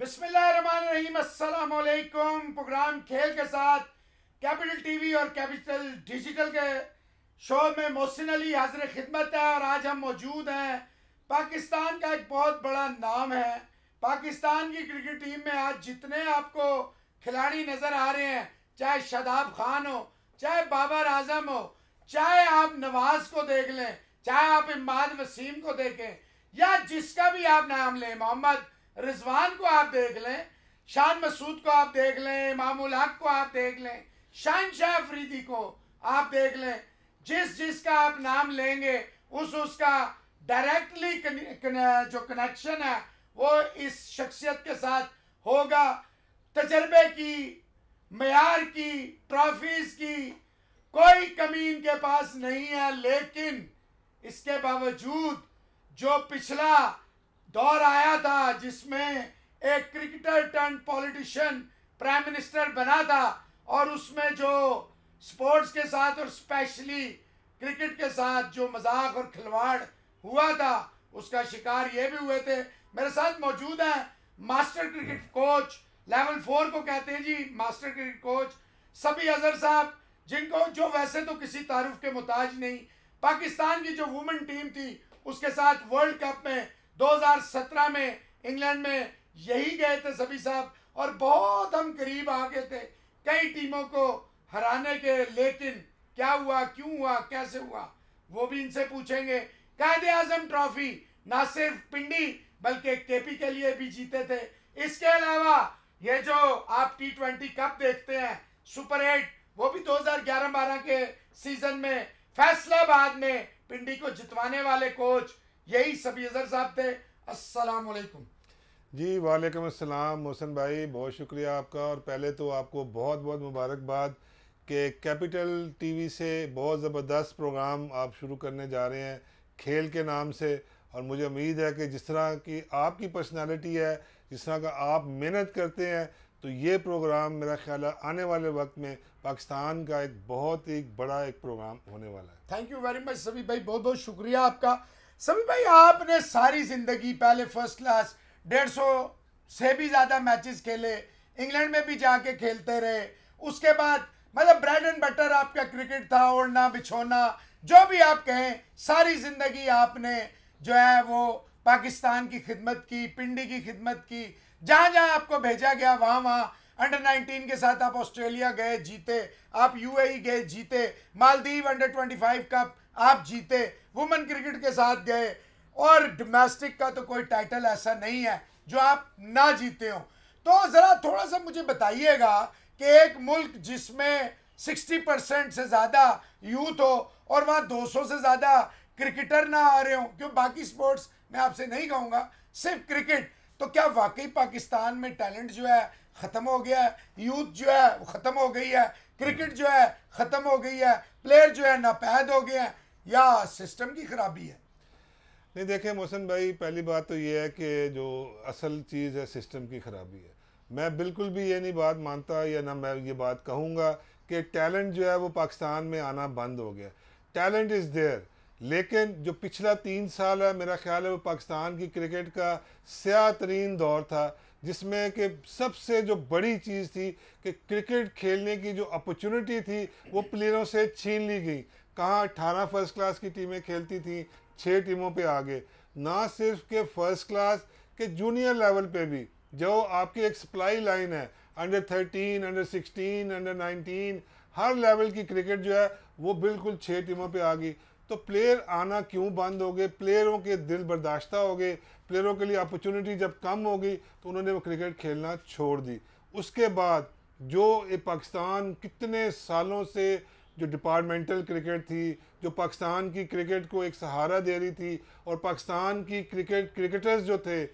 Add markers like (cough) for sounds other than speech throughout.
बिस्मिल्लाम programme खेल के साथ कैपिटल टीवी और कैपिटल डिजिटल के शो में मोहसिन अली हाजिर खिदमत है और आज हम मौजूद हैं पाकिस्तान का एक बहुत बड़ा नाम है पाकिस्तान की क्रिकेट टीम में आज जितने आपको खिलाड़ी नज़र आ रहे हैं चाहे शदाब खान हो चाहे बाबर आजम हो चाहे आप नवाज को देख लें चाहे आप इमाद वसीम को देखें या जिसका भी आप नाम लें मोहम्मद रिजवान को आप देख लें शान मसूद को आप देख लें इमामुल हक को आप देख लें शान शाह अफरीदी को आप देख लें जिस जिसका आप नाम लेंगे उस उसका डायरेक्टली जो कनेक्शन है वो इस शख्सियत के साथ होगा तजर्बे की मैार की ट्रॉफीज़ की कोई कमी इनके पास नहीं है लेकिन इसके बावजूद जो पिछला दौर आया था जिसमें एक cricketer turn politician prime minister बना था और उसमें जो स्पोर्ट्स के साथ और स्पेशली क्रिकेट के साथ जो मजाक और खिलवाड़ हुआ था उसका शिकार ये भी हुए थे मेरे साथ मौजूद हैं master cricket coach level four को कहते हैं जी मास्टर क्रिकेट कोच सभी अजहर साहब जिनको जो वैसे तो किसी तारुफ के मुताज नहीं पाकिस्तान की जो वुमेन टीम थी उसके साथ वर्ल्ड कप में 2017 में इंग्लैंड में यही गए थे सभी साहब और बहुत हम करीब आ गए थे कई टीमों को हराने के लेकिन क्या हुआ क्यों हुआ कैसे हुआ वो भी इनसे पूछेंगे कायद आजम ट्रॉफी ना सिर्फ पिंडी बल्कि केपी के लिए भी जीते थे इसके अलावा ये जो आप टी ट्वेंटी कप देखते हैं सुपर एट वो भी 2011-12 के सीजन में फैसलाबाद में पिंडी को जितवाने वाले कोच यही सभी अजहर साहब थे असलकुम जी वालेकुम अस्सलाम मोहसन भाई बहुत शुक्रिया आपका और पहले तो आपको बहुत बहुत मुबारकबाद के कैपिटल टीवी से बहुत ज़बरदस्त प्रोग्राम आप शुरू करने जा रहे हैं खेल के नाम से और मुझे उम्मीद है कि जिस तरह की आपकी पर्सनालिटी है जिस तरह का आप मेहनत करते हैं तो ये प्रोग्राम मेरा ख्याल है आने वाले वक्त में पाकिस्तान का एक बहुत ही बड़ा एक प्रोग्राम होने वाला है थैंक यू वेरी मच सभी भाई बहुत बहुत शुक्रिया आपका समी भाई आपने सारी ज़िंदगी पहले फर्स्ट क्लास डेढ़ सौ से भी ज़्यादा मैचेस खेले इंग्लैंड में भी जाके खेलते रहे उसके बाद मतलब ब्रेड एंड बटर आपका क्रिकेट था ओढ़ना बिछोना जो भी आप कहें सारी ज़िंदगी आपने जो है वो पाकिस्तान की खिदमत की पिंडी की खिदमत की जहाँ जहाँ आपको भेजा गया वहाँ वहाँ अंडर 19 के साथ आप ऑस्ट्रेलिया गए जीते आप यूएई e गए जीते मालदीव अंडर 25 कप आप जीते वुमेन क्रिकेट के साथ गए और डोमेस्टिक का तो कोई टाइटल ऐसा नहीं है जो आप ना जीते हो तो ज़रा थोड़ा सा मुझे बताइएगा कि एक मुल्क जिसमें 60 परसेंट से ज़्यादा यूथ हो और वहाँ 200 से ज़्यादा क्रिकेटर ना आ रहे हो क्यों बाकी स्पोर्ट्स मैं आपसे नहीं कहूँगा सिर्फ क्रिकेट तो क्या वाकई पाकिस्तान में टैलेंट जो है ख़त्म हो गया है यूथ जो है वो ख़त्म हो गई है क्रिकेट जो है ख़त्म हो गई है प्लेयर जो है नापैद हो गए हैं या सिस्टम की खराबी है नहीं देखें मोहसिन भाई पहली बात तो ये है कि जो असल चीज़ है सिस्टम की खराबी है मैं बिल्कुल भी ये नहीं बात मानता या ना मैं ये बात कहूँगा कि टैलेंट जो है वो पाकिस्तान में आना बंद हो गया टैलेंट इज़ देयर लेकिन जो पिछला तीन साल है मेरा ख्याल है वो पाकिस्तान की क्रिकेट का स्या तरीन दौर था जिसमें कि सबसे जो बड़ी चीज़ थी कि क्रिकेट खेलने की जो अपॉर्चुनिटी थी वो प्लेयरों से छीन ली गई कहाँ अट्ठारह फर्स्ट क्लास की टीमें खेलती थी छः टीमों पे आ गए ना सिर्फ के फर्स्ट क्लास के जूनियर लेवल पे भी जो आपकी एक सप्लाई लाइन है under thirteen under sixteen under nineteen हर लेवल की क्रिकेट जो है वो बिल्कुल छः टीमों पे आ गई तो प्लेयर आना क्यों बंद हो गए प्लेयरों के दिल बर्दाश्त हो गए प्लेयरों के लिए अपॉर्चुनिटी जब कम होगी तो उन्होंने वो क्रिकेट खेलना छोड़ दी उसके बाद जो ये पाकिस्तान कितने सालों से जो डिपार्टमेंटल क्रिकेट थी जो पाकिस्तान की क्रिकेट को एक सहारा दे रही थी और पाकिस्तान की क्रिकेट क्रिकेटर्स जो थे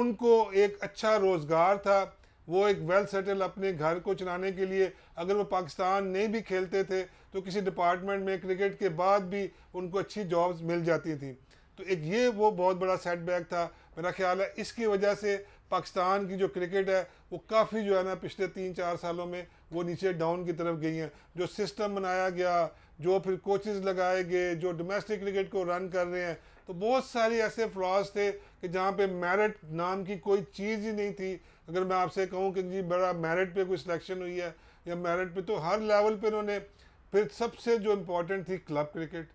उनको एक अच्छा रोज़गार था वो एक वेल सेटल अपने घर को चलाने के लिए अगर वो पाकिस्तान नहीं भी खेलते थे तो किसी डिपार्टमेंट में क्रिकेट के बाद भी उनको अच्छी जॉब्स मिल जाती थी तो एक ये वो बहुत बड़ा सेटबैक था मेरा ख्याल है इसकी वजह से पाकिस्तान की जो क्रिकेट है वो काफ़ी जो है ना पिछले तीन चार सालों में वो नीचे डाउन की तरफ गई हैं जो सिस्टम बनाया गया जो फिर कोचेस लगाए गए जो डोमेस्टिक क्रिकेट को रन कर रहे हैं तो बहुत सारे ऐसे फ्लॉज थे कि जहाँ पे मेरिट नाम की कोई चीज़ ही नहीं थी अगर मैं आपसे कहूँ कि जी बड़ा मेरिट पे कोई सिलेक्शन हुई है या मेरिट पे तो हर लेवल पे इन्होंने फिर सबसे जो इम्पोर्टेंट थी क्लब क्रिकेट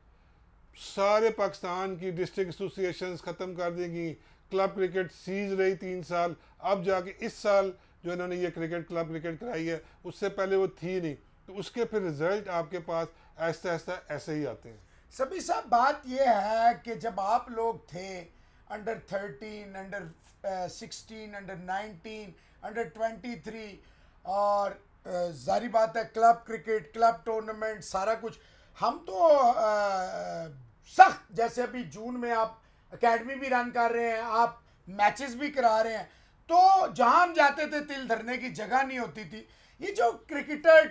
सारे पाकिस्तान की डिस्ट्रिक्ट एसोसिएशन ख़त्म कर दी गई क्लब क्रिकेट सीज रही तीन साल अब जाके इस साल जो इन्होंने ये क्रिकेट क्लब क्रिकेट कराई है उससे पहले वो थी नहीं तो उसके फिर रिजल्ट आपके पास ऐसा ऐसा ऐसे ही आते हैं सभी साहब बात यह है कि जब आप लोग थे under thirteen under sixteen under nineteen under twenty three और uh, जारी बात है क्लब क्रिकेट क्लब टूर्नामेंट सारा कुछ हम तो uh, सख्त जैसे अभी जून में आप एकेडमी भी रन कर रहे हैं आप मैचेस भी करा रहे हैं तो जहां हम जाते थे तिल धरने की जगह नहीं होती थी ये जो क्रिकेटर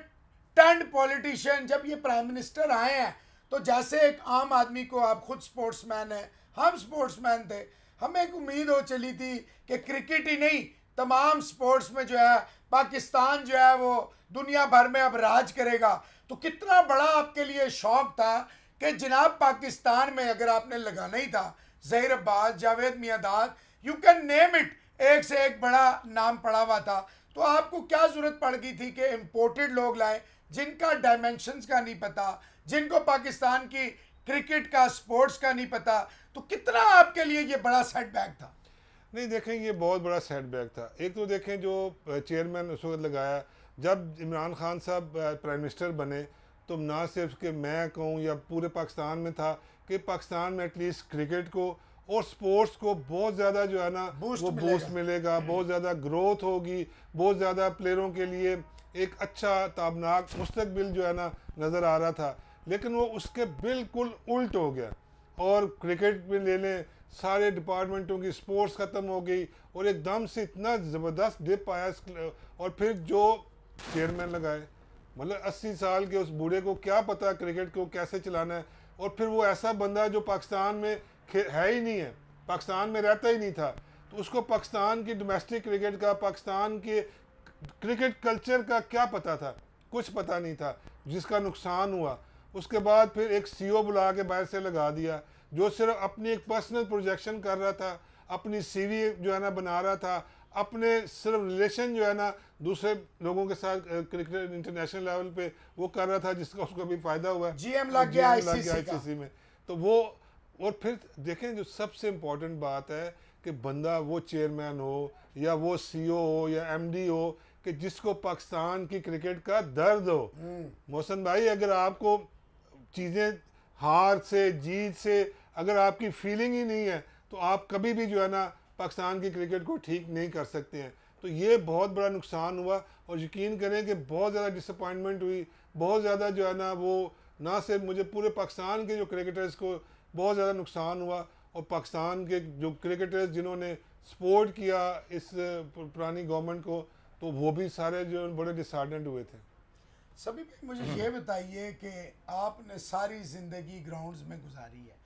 टर्न पॉलिटिशियन जब ये प्राइम मिनिस्टर आए हैं तो जैसे एक आम आदमी को आप खुद स्पोर्ट्समैन हैं हम स्पोर्ट्समैन थे हमें एक उम्मीद हो चली थी कि क्रिकेट ही नहीं तमाम स्पोर्ट्स में जो है पाकिस्तान जो है वो दुनिया भर में अब राज करेगा तो कितना बड़ा आपके लिए शौक था कि जनाब पाकिस्तान में अगर आपने लगाना ही था Zaheer Abbas Javed Miandad you can name it एक से एक बड़ा नाम पड़ा हुआ था तो आपको क्या ज़रूरत पड़ गई थी कि इम्पोर्टेड लोग लाएं जिनका डायमेंशंस का नहीं पता जिनको पाकिस्तान की क्रिकेट का स्पोर्ट्स का नहीं पता तो कितना आपके लिए ये बड़ा सेटबैक था नहीं देखें ये बहुत बड़ा सेटबैक था एक तो देखें जो चेयरमैन उस वक्त लगाया जब इमरान खान साहब प्राइम मिनिस्टर बने तो ना सिर्फ कि मैं कहूँ या पूरे पाकिस्तान में था कि पाकिस्तान में एटलीस्ट क्रिकेट को और स्पोर्ट्स को बहुत ज़्यादा जो है ना बूस्ट वो बूस्ट मिलेगा बहुत ज़्यादा ग्रोथ होगी बहुत ज़्यादा प्लेयरों के लिए एक अच्छा ताबनाक मुस्तबिल जो है ना नज़र आ रहा था लेकिन वो उसके बिल्कुल उल्ट हो गया और क्रिकेट में ले लें सारे डिपार्टमेंटों की स्पोर्ट्स ख़त्म हो गई और एकदम से इतना ज़बरदस्त डिप आया और फिर जो चेयरमैन लगाए मतलब 80 साल के उस बूढ़े को क्या पता क्रिकेट को कैसे चलाना है और फिर वो ऐसा बंदा है जो पाकिस्तान में है ही नहीं है पाकिस्तान में रहता ही नहीं था तो उसको पाकिस्तान की डोमेस्टिक क्रिकेट का पाकिस्तान के क्रिकेट कल्चर का क्या पता था कुछ पता नहीं था जिसका नुकसान हुआ उसके बाद फिर एक सीईओ बुला के बाहर से लगा दिया जो सिर्फ अपनी एक पर्सनल प्रोजेक्शन कर रहा था अपनी सीवी जो है ना बना रहा था अपने सिर्फ रिलेशन जो है ना दूसरे लोगों के साथ क्रिकेट इंटरनेशनल लेवल पे वो कर रहा था जिसका उसको भी फायदा हुआ है जीएम लग गया आईसीसी में तो वो और फिर देखें जो सबसे इम्पॉर्टेंट बात है कि बंदा वो चेयरमैन हो या वो सीईओ e हो या एमडी हो कि जिसको पाकिस्तान की क्रिकेट का दर्द हो हम्म। मोहसन भाई अगर आपको चीज़ें हार से जीत से अगर आपकी फीलिंग ही नहीं है तो आप कभी भी जो है ना पाकिस्तान की क्रिकेट को ठीक नहीं कर सकते हैं तो ये बहुत बड़ा नुकसान हुआ और यकीन करें कि बहुत ज़्यादा डिसअपॉइंटमेंट हुई बहुत ज़्यादा जो है ना वो ना सिर्फ मुझे पूरे पाकिस्तान के जो क्रिकेटर्स को बहुत ज़्यादा नुकसान हुआ और पाकिस्तान के जो क्रिकेटर्स जिन्होंने सपोर्ट किया इस पुरानी गवर्नमेंट को तो वो भी सारे जो बड़े डिसार्डेंट हुए थे सभी मुझे ये बताइए कि आपने सारी ज़िंदगी ग्राउंड्स में गुजारी है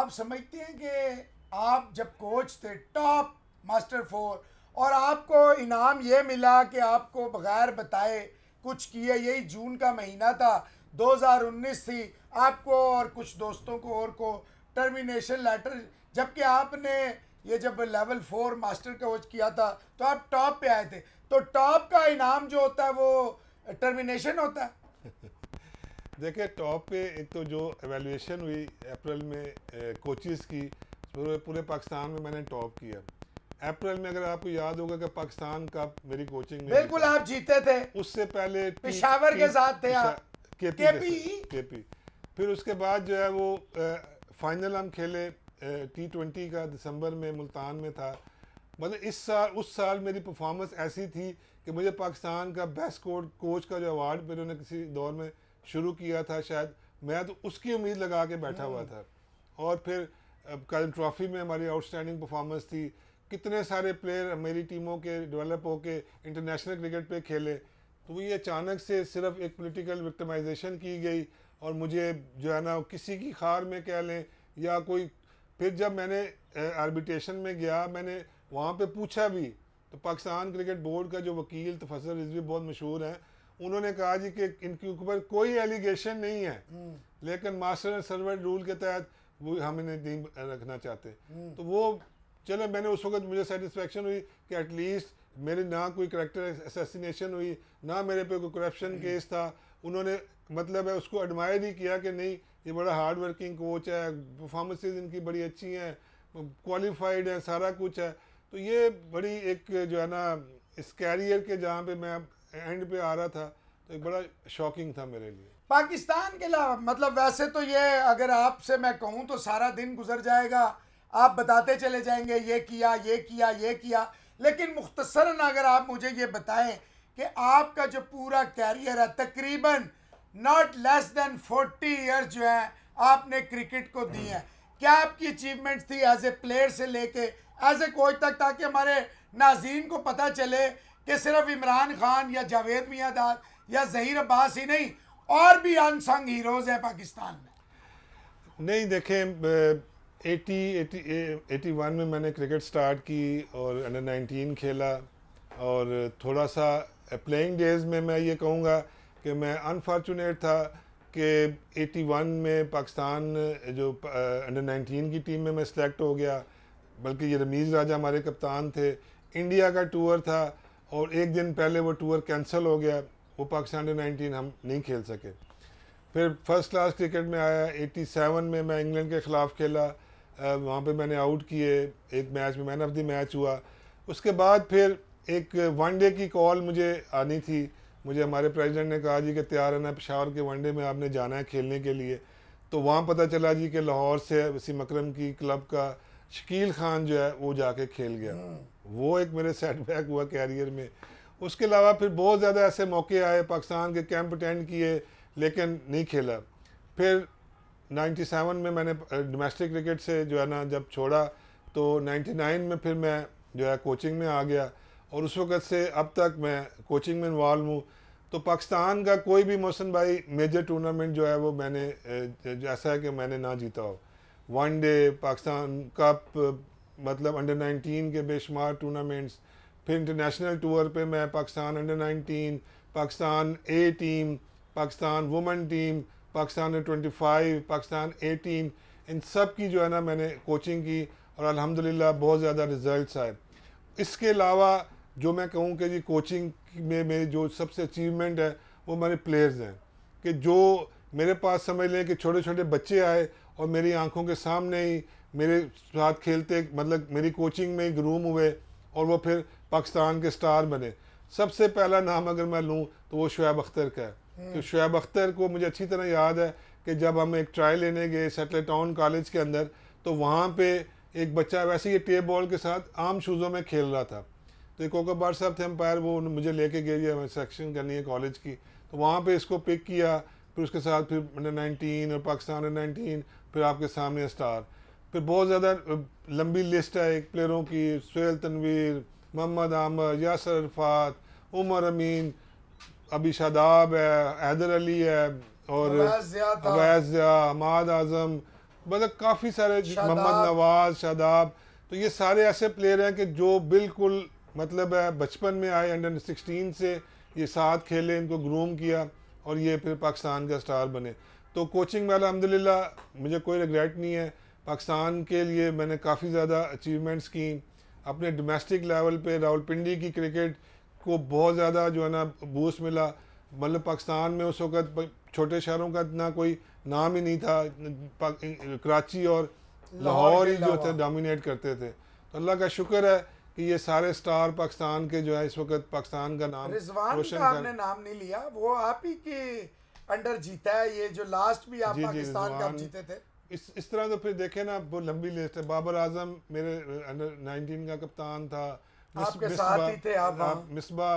आप समझते हैं कि आप जब कोच थे टॉप मास्टर फोर और आपको इनाम ये मिला कि आपको बगैर बताए कुछ किया यही जून का महीना था 2019 थी आपको और कुछ दोस्तों को और को टर्मिनेशन लेटर जबकि आपने ये जब लेवल फोर मास्टर कोच किया था तो आप टॉप पे आए थे तो टॉप का इनाम जो होता है वो टर्मिनेशन होता है (laughs) देखिए टॉप पे एक तो जो एवेल्यूशन हुई अप्रैल में कोचिज की पूरे पूरे पाकिस्तान में मैंने टॉप किया अप्रैल में अगर आपको याद होगा कि पाकिस्तान का मेरी कोचिंग में बिल्कुल आप जीते थे उससे पहले पिशावर के साथ थे आप केपी फिर उसके बाद जो है वो फाइनल हम खेले टी ट्वेंटी का दिसंबर में मुल्तान में था मतलब इस साल उस साल मेरी परफॉर्मेंस ऐसी थी कि मुझे पाकिस्तान का बेस्ट कोड कोच का जो अवार्ड मेरे ने किसी दौर में शुरू किया था शायद मैं तो उसकी उम्मीद लगा के बैठा हुआ हम्म। था और फिर कल ट्रॉफी में हमारी आउटस्टैंडिंग परफॉर्मेंस थी कितने सारे प्लेयर मेरी टीमों के डेवलप होके इंटरनेशनल क्रिकेट पे खेले तो ये अचानक से सिर्फ एक पॉलिटिकल विक्टिमाइजेशन की गई और मुझे जो है ना किसी की खार में कह लें या कोई फिर जब मैंने आर्बिट्रेशन में गया मैंने वहाँ पे पूछा भी तो पाकिस्तान क्रिकेट बोर्ड का जो वकील तफसर रिजवी बहुत मशहूर हैं उन्होंने कहा जी कि इनके ऊपर कोई एलिगेशन नहीं है हम्म। लेकिन मास्टर एंड सर्वेंट रूल के तहत वो हम इन्हें नहीं रखना चाहते हम्म। तो वो चलो मैंने उस वक्त मुझे सेटिस्फेक्शन हुई कि एटलीस्ट मेरे ना कोई करेक्टर असेसिनेशन हुई ना मेरे पे कोई करप्शन हम्म। केस था उन्होंने मतलब है उसको एडमायर ही किया कि नहीं ये बड़ा हार्ड वर्किंग कोच है परफॉर्मेंसेज इनकी बड़ी अच्छी हैं क्वालिफाइड है सारा कुछ है तो ये बड़ी एक जो है ना इस कैरियर के जहाँ पे मैं एंड पे आ रहा था तो एक बड़ा शॉकिंग था मेरे लिए पाकिस्तान के अलावा मतलब वैसे तो ये अगर आपसे मैं कहूँ तो सारा दिन गुजर जाएगा आप बताते चले जाएंगे ये किया ये किया ये किया लेकिन मुख्तसरा अगर आप मुझे ये बताएं कि आपका जो पूरा कैरियर है तकरीबन not less than forty year जो है आपने क्रिकेट को दी है क्या आपकी अचीवमेंट थी एज ए प्लेयर से लेके एज ए कोच तक ताकि हमारे नाजीन को पता चले कि सिर्फ इमरान खान या जावेद मियादाद या जहीर अब्बास ही नहीं और भी अनसंग हीरोज़ हैं पाकिस्तान में नहीं देखें एटी एटी वन में मैंने क्रिकेट स्टार्ट की और अंडर नाइनटीन खेला और थोड़ा सा प्लेइंग डेज में मैं ये कहूँगा कि मैं अनफॉर्चुनेट था कि 81 में पाकिस्तान जो अंडर 19 की टीम में मैं सिलेक्ट हो गया बल्कि ये रमीज़ राजा हमारे कप्तान थे इंडिया का टूर था और एक दिन पहले वो टूर कैंसिल हो गया वो पाकिस्तान अंडर 19 हम नहीं खेल सके फिर फर्स्ट क्लास क्रिकेट में आया 87 में मैं इंग्लैंड के ख़िलाफ़ खेला वहाँ पे मैंने आउट किए एक मैच में मैन ऑफ द मैच हुआ उसके बाद फिर एक वन डे की कॉल मुझे आनी थी मुझे हमारे प्रेसिडेंट ने कहा जी कि तैयार रहना पेशावर के वनडे में आपने जाना है खेलने के लिए तो वहाँ पता चला जी कि लाहौर से वसी मकरम की क्लब का शकील खान जो है वो जाके खेल गया हाँ। वो एक मेरे सेटबैक हुआ कैरियर में उसके अलावा फिर बहुत ज़्यादा ऐसे मौके आए पाकिस्तान के कैंप अटेंड किए लेकिन नहीं खेला फिर 97 में मैंने डोमेस्टिक क्रिकेट से जो है ना जब छोड़ा तो 99 में फिर मैं जो है कोचिंग में आ गया और उस वक़्त से अब तक मैं कोचिंग में इन्वॉल्व हूँ तो पाकिस्तान का कोई भी मोहसन भाई मेजर टूर्नामेंट जो है वो मैंने जैसा है कि मैंने ना जीता हो वन डे पाकिस्तान कप मतलब अंडर 19 के बेशुमार टूर्नामेंट्स फिर इंटरनेशनल टूर पे मैं Pakistan under 19 Pakistan A team Pakistan women team Pakistan ने 25 पाकिस्तान 18 इन सब की जो है ना मैंने कोचिंग की और अल्हम्दुलिल्लाह बहुत ज़्यादा रिज़ल्ट आए इसके अलावा जो मैं कहूँ कि जी कोचिंग में मेरी जो सबसे अचीवमेंट है वो मेरे प्लेयर्स हैं कि जो मेरे पास समझ लें कि छोटे छोटे बच्चे आए और मेरी आंखों के सामने ही मेरे साथ खेलते मतलब मेरी कोचिंग में ही ग्रूम हुए और वो फिर पाकिस्तान के स्टार बने सबसे पहला नाम अगर मैं लूँ तो वो शुएब अख्तर का है तो शुएब अख्तर को मुझे अच्छी तरह याद है कि जब हम एक ट्रायल लेने गए सेटल टाउन कॉलेज के अंदर तो वहाँ पे एक बच्चा वैसे ही टेप बॉल के साथ आम शूज़ों में खेल रहा था तो एक कोकबार साहब थे अम्पायर वो मुझे लेके गए ये सेक्शन करनी है कॉलेज की तो वहाँ पे इसको पिक किया फिर उसके साथ फिर अंडर नाइनटीन और पाकिस्तान अंडर नाइनटीन फिर आपके सामने स्टार फिर बहुत ज़्यादा लंबी लिस्ट है एक प्लेयरों की सुहेल तनवीर मोहम्मद आमर यासर अरफात उमर अमीन अभी शादाब है हैदर अली है और हमाद आजम मतलब काफ़ी सारे मोहम्मद नवाज शादाब तो ये सारे ऐसे प्लेयर हैं कि जो बिल्कुल मतलब है बचपन में आए अंडर सिक्सटीन से ये साथ खेले इनको ग्रूम किया और ये फिर पाकिस्तान का स्टार बने तो कोचिंग में अलहमदिल्ला मुझे कोई रिग्रेट नहीं है पाकिस्तान के लिए मैंने काफ़ी ज़्यादा अचीवमेंट्स की अपने डोमेस्टिक लेवल पे पिंडी की क्रिकेट को बहुत ज़्यादा जो है ना बूस्ट मिला मतलब पाकिस्तान में उस वक्त छोटे शहरों का इतना कोई नाम ही नहीं था कराची और लाहौर ही जो थे डोमिनेट करते थे तो अल्लाह का शुक्र है कि ये सारे स्टार पाकिस्तान के जो है इस वक्त पाकिस्तान का नाम रिजवान का आपने नाम नहीं लिया वो आप ही के अंडर जीता है ये जो लास्ट भी आप जी, पाकिस्तान जी, का जीते थे इस इस तरह तो फिर देखे ना वो लंबी लिस्ट है बाबर आजम मेरे अंडर uh, नाइनटीन का कप्तान था आपके साथ ही थे आप, मिसबा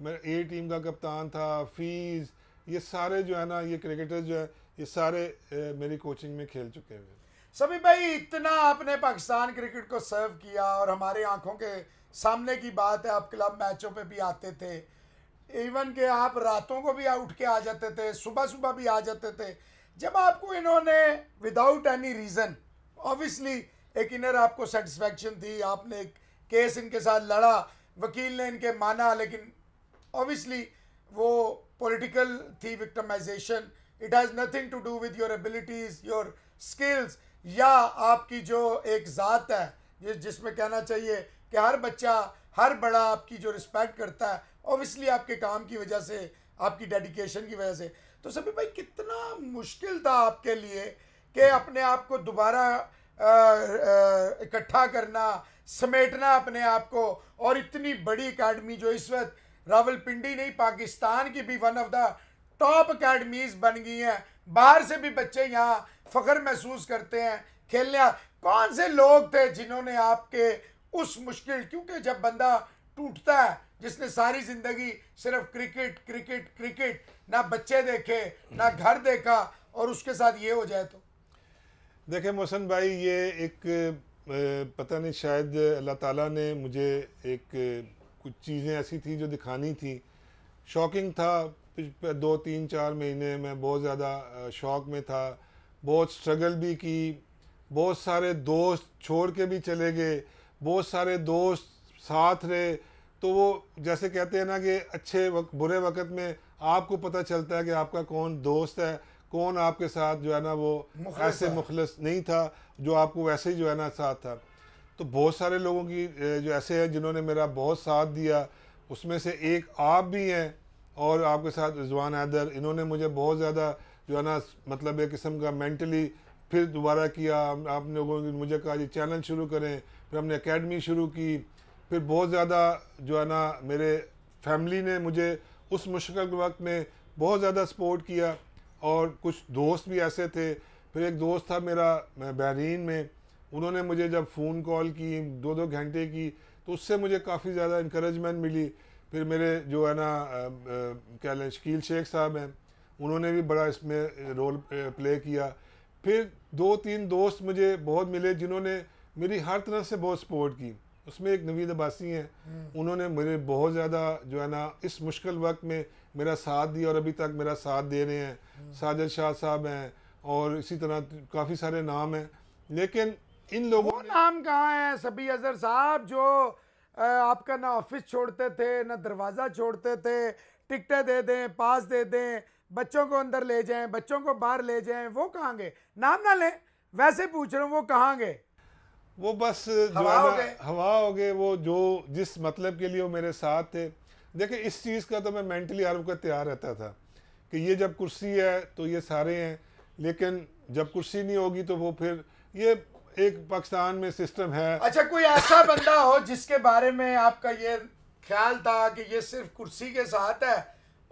मिसबा ए टीम का कप्तान था फीस ये सारे जो है ना ये क्रिकेटर जो है ये सारे ए, मेरी कोचिंग में खेल चुके हैं सभी भाई इतना आपने पाकिस्तान क्रिकेट को सर्व किया और हमारे आंखों के सामने की बात है आप क्लब मैचों पे भी आते थे इवन के आप रातों को भी उठ के आ जाते थे सुबह सुबह भी आ जाते थे जब आपको इन्होंने विदाउट एनी रीज़न ऑब्वियसली एक इनर आपको सेटिस्फेक्शन थी आपने एक केस इनके साथ लड़ा वकील ने इनके माना लेकिन ऑब्वियसली वो पॉलिटिकल थी victimization it has nothing to do with your abilities your skills या आपकी जो एक ज़ात है जिस जिसमें कहना चाहिए कि हर बच्चा हर बड़ा आपकी जो रिस्पेक्ट करता है ऑब्वियसली आपके काम की वजह से आपकी डेडिकेशन की वजह से तो सभी भाई कितना मुश्किल था आपके लिए कि अपने आप को दोबारा इकट्ठा करना समेटना अपने आप को और इतनी बड़ी अकेडमी जो इस वक्त रावलपिंडी नहीं पाकिस्तान की भी one of the top academies बन गई हैं बाहर से भी बच्चे यहाँ फ़ख्र महसूस करते हैं खेलने कौन से लोग थे जिन्होंने आपके उस मुश्किल क्योंकि जब बंदा टूटता है जिसने सारी ज़िंदगी सिर्फ क्रिकेट क्रिकेट क्रिकेट ना बच्चे देखे ना घर देखा और उसके साथ ये हो जाए तो देखें मोहसन भाई ये एक पता नहीं शायद अल्लाह ताला ने मुझे एक कुछ चीज़ें ऐसी थी जो दिखानी थी शॉकिंग था दो तीन चार महीने में बहुत ज़्यादा शौक में था बहुत स्ट्रगल भी की बहुत सारे दोस्त छोड़ के भी चले गए बहुत सारे दोस्त साथ रहे तो वो जैसे कहते हैं ना कि अच्छे वक्त बुरे वक्त में आपको पता चलता है कि आपका कौन दोस्त है कौन आपके साथ जो है ना वो ऐसे मुखलस नहीं था जो आपको वैसे ही जो है ना साथ था तो बहुत सारे लोगों की जो ऐसे हैं जिन्होंने मेरा बहुत साथ दिया उसमें से एक आप भी हैं और आपके साथ रिजवान हैदर इन्होंने मुझे बहुत ज़्यादा जो है ना मतलब एक किस्म का मेंटली फिर दोबारा किया आप लोगों ने मुझे कहा जी चैनल शुरू करें फिर हमने एकेडमी शुरू की फिर बहुत ज़्यादा जो है ना मेरे फैमिली ने मुझे उस मुश्किल वक्त में बहुत ज़्यादा सपोर्ट किया और कुछ दोस्त भी ऐसे थे फिर एक दोस्त था मेरा मैं बहरीन में उन्होंने मुझे जब फ़ोन कॉल की दो दो घंटे की तो उससे मुझे काफ़ी ज़्यादा इंक्रेजमेंट मिली फिर मेरे जो है ना क्या लें शकील शेख साहब हैं उन्होंने भी बड़ा इसमें रोल प्ले किया फिर दो तीन दोस्त मुझे बहुत मिले जिन्होंने मेरी हर तरह से बहुत सपोर्ट की उसमें एक नवीद अब्बासी हैं हम्म। उन्होंने मेरे बहुत ज़्यादा जो है ना इस मुश्किल वक्त में मेरा साथ दिया और अभी तक मेरा साथ दे रहे हैं हम्म। साजिद शाह साहब हैं और इसी तरह काफ़ी सारे नाम हैं लेकिन इन लोगों नाम कहाँ हैं सभी अजहर साहब जो आपका ना ऑफिस छोड़ते थे ना दरवाज़ा छोड़ते थे टिकटें दे दें पास दे दें बच्चों को अंदर ले जाएं बच्चों को बाहर ले जाएं वो कहाँ गए नाम ना लें वैसे पूछ रहा हूँ वो कहाँ गए वो बस हवा हो गए हवा हो गए वो जो जिस मतलब के लिए वो मेरे साथ थे देखिए इस चीज़ का तो मैं मेंटली हर वक्त तैयार रहता था कि ये जब कुर्सी है तो ये सारे हैं लेकिन जब कुर्सी नहीं होगी तो वो फिर ये एक पाकिस्तान में सिस्टम है अच्छा कोई ऐसा बंदा हो जिसके बारे में आपका ये ख्याल था कि ये सिर्फ कुर्सी के साथ है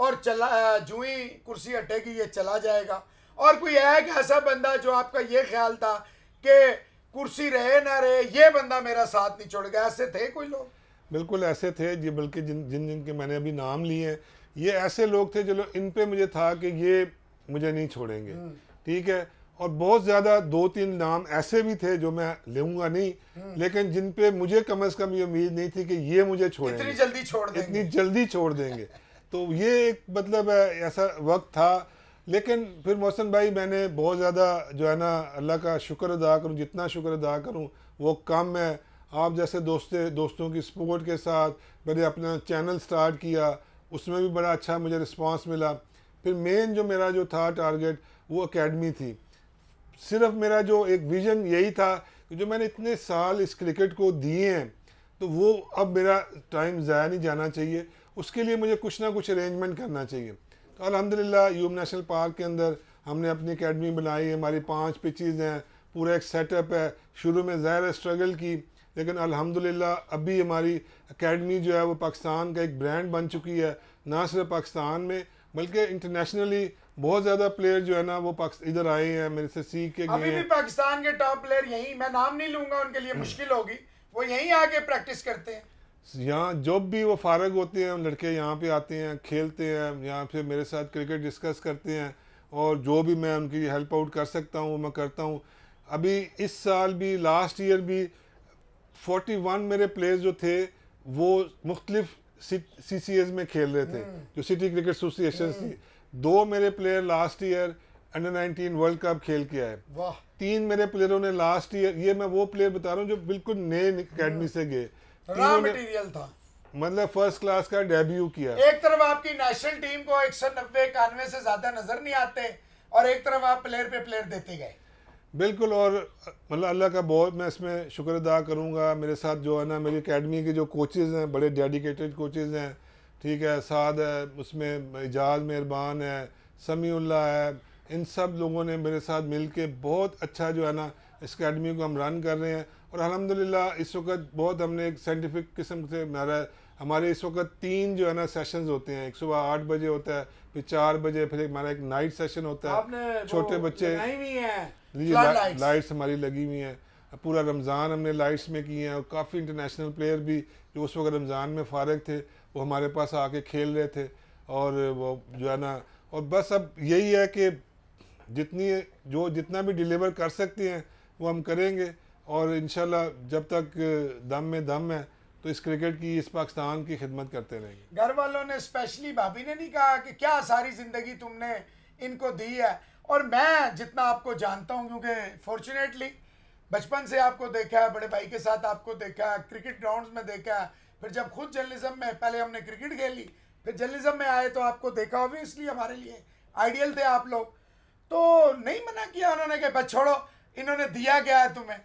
और चला जूं ही कुर्सी हटेगी ये चला जाएगा और कोई एक ऐसा बंदा जो आपका ये ख्याल था कि कुर्सी रहे ना रहे ये बंदा मेरा साथ नहीं छोड़ गया ऐसे थे कोई लोग बिल्कुल ऐसे थे जी बल्कि जिन जिन जिन के मैंने अभी नाम लिए हैं ये ऐसे लोग थे जो इन पे मुझे था कि ये मुझे नहीं छोड़ेंगे हम्म। ठीक है और बहुत ज़्यादा दो तीन नाम ऐसे भी थे जो मैं लूँगा नहीं हम्म। लेकिन जिन पे मुझे कम से कम ये उम्मीद नहीं थी कि ये मुझे छोड़ेंगे इतनी जल्दी छोड़ देंगे इतनी जल्दी छोड़ देंगे तो ये एक मतलब ऐसा वक्त था लेकिन फिर मोहसन भाई मैंने बहुत ज़्यादा जो है ना अल्लाह का शुक्र अदा करूँ जितना शुक्र अदा करूँ वो कम है आप जैसे दोस्ते दोस्तों की सपोर्ट के साथ मैंने अपना चैनल स्टार्ट किया उसमें भी बड़ा अच्छा मुझे रिस्पांस मिला फिर मेन जो मेरा जो था टारगेट वो एकेडमी थी सिर्फ मेरा जो एक विज़न यही था कि जो मैंने इतने साल इस क्रिकेट को दिए हैं तो वो अब मेरा टाइम ज़ाया नहीं जाना चाहिए उसके लिए मुझे कुछ ना कुछ अरेंजमेंट करना चाहिए तो अलहमदिल्ला यूम नेशनल पार्क के अंदर हमने अपनी अकेडमी बनाई हमारी पाँच पिचिज़ हैं पूरा एक सेटअप है शुरू में ज़ाहिर स्ट्रगल की लेकिन अल्हम्दुलिल्लाह अभी हमारी एकेडमी जो है वो पाकिस्तान का एक ब्रांड बन चुकी है ना सिर्फ पाकिस्तान में बल्कि इंटरनेशनली बहुत ज़्यादा प्लेयर जो है ना वो इधर आए हैं मेरे से सीख के अभी भी पाकिस्तान के टॉप प्लेयर यहीं मैं नाम नहीं लूँगा उनके लिए मुश्किल होगी वो यहीं आके प्रैक्टिस करते हैं यहाँ जब भी वो फारग होते हैं हम लड़के यहाँ पे आते हैं खेलते हैं यहाँ पे मेरे साथ क्रिकेट डिस्कस करते हैं और जो भी मैं उनकी हेल्प आउट कर सकता हूँ वो मैं करता हूँ अभी इस साल भी लास्ट ईयर भी 41 मेरे प्लेयर्स जो थे वो मुख्तलिफ सी सी एस में खेल रहे थे हम्म। जो सिटी क्रिकेट एसोसिएशन थी दो मेरे player last year under 19 world cup खेल के आए तीन मेरे प्लेयरों ने लास्ट ईयर ये मैं वो प्लेयर बता रहा हूँ जो बिल्कुल नए अकेडमी हम्म। से गए रॉ मटेरियल था मतलब फर्स्ट क्लास का डेब्यू किया एक तरफ आपकी नेशनल टीम को एक सौ नब्बे इक्यानवे से ज्यादा नजर नहीं आते और एक तरफ आप प्लेयर पे प्लेयर देते गए बिल्कुल और मतलब अल्लाह का बहुत मैं इसमें शुक्र अदा करूँगा मेरे साथ जो है ना मेरी अकेडमी के जो कोचेज़ हैं बड़े डेडिकेटेड कोचेज़ हैं ठीक है साद है उसमें एजाज मेहरबान है समी है इन सब लोगों ने मेरे साथ मिल बहुत अच्छा जो है ना इस अकेडमी को हम रन कर रहे हैं और अलहमदिल्ला इस वक्त बहुत हमने एक साइंटिफिक किस्म से मारा हमारे इस वक्त तीन जो है ना सेशंस होते हैं एक सुबह आठ बजे होता है फिर चार बजे फिर हमारा एक नाइट सेशन होता है छोटे बच्चे लाइट्स।, लाइट्स हमारी लगी हुई हैं पूरा रमज़ान हमने लाइट्स में किए हैं और काफ़ी इंटरनेशनल प्लेयर भी जो उस वक्त रमज़ान में फारग थे वो हमारे पास आके खेल रहे थे और वो जो है ना और बस अब यही है कि जितनी जो जितना भी डिलीवर कर सकते हैं वो हम करेंगे और इन जब तक दम में दम है तो इस क्रिकेट की इस पाकिस्तान की खिदमत करते रहेंगे घर वालों ने स्पेशली भाभी ने नहीं कहा कि क्या सारी ज़िंदगी तुमने इनको दी है और मैं जितना आपको जानता हूँ क्योंकि फॉर्चुनेटली बचपन से आपको देखा है बड़े भाई के साथ आपको देखा है क्रिकेट ग्राउंड में देखा है फिर जब खुद जर्नलिज्म में पहले हमने क्रिकेट खेली फिर जर्नलिज्म में आए तो आपको देखा ऑब्वियसली हमारे लिए आइडियल थे आप लोग तो नहीं मना किया उन्होंने कि बस छोड़ो इन्होंने दिया गया है तुम्हें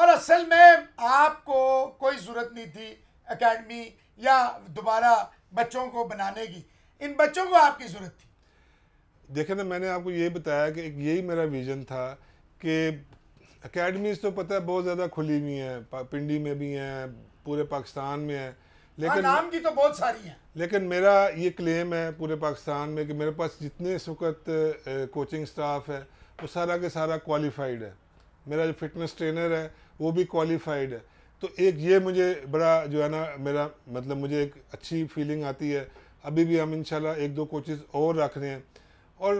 और असल में आपको कोई ज़रूरत नहीं थी एकेडमी या दोबारा बच्चों को बनाने की इन बच्चों को आपकी ज़रूरत थी देखे ना मैंने आपको ये बताया कि यही मेरा विज़न था कि अकेडमीज़ तो पता है बहुत ज़्यादा खुली हुई हैं पिंडी में भी हैं पूरे पाकिस्तान में हैं हाँ, लेकिन नाम की तो बहुत सारी हैं लेकिन मेरा ये क्लेम है पूरे पाकिस्तान में कि मेरे पास जितने इस वक्त कोचिंग स्टाफ है वो सारा के सारा क्वालिफाइड है मेरा जो फिटनेस ट्रेनर है वो भी क्वालिफाइड है तो एक ये मुझे बड़ा जो है ना मेरा मतलब मुझे एक अच्छी फीलिंग आती है अभी भी हम इंशाल्लाह एक दो कोचेज़ और रख रहे हैं और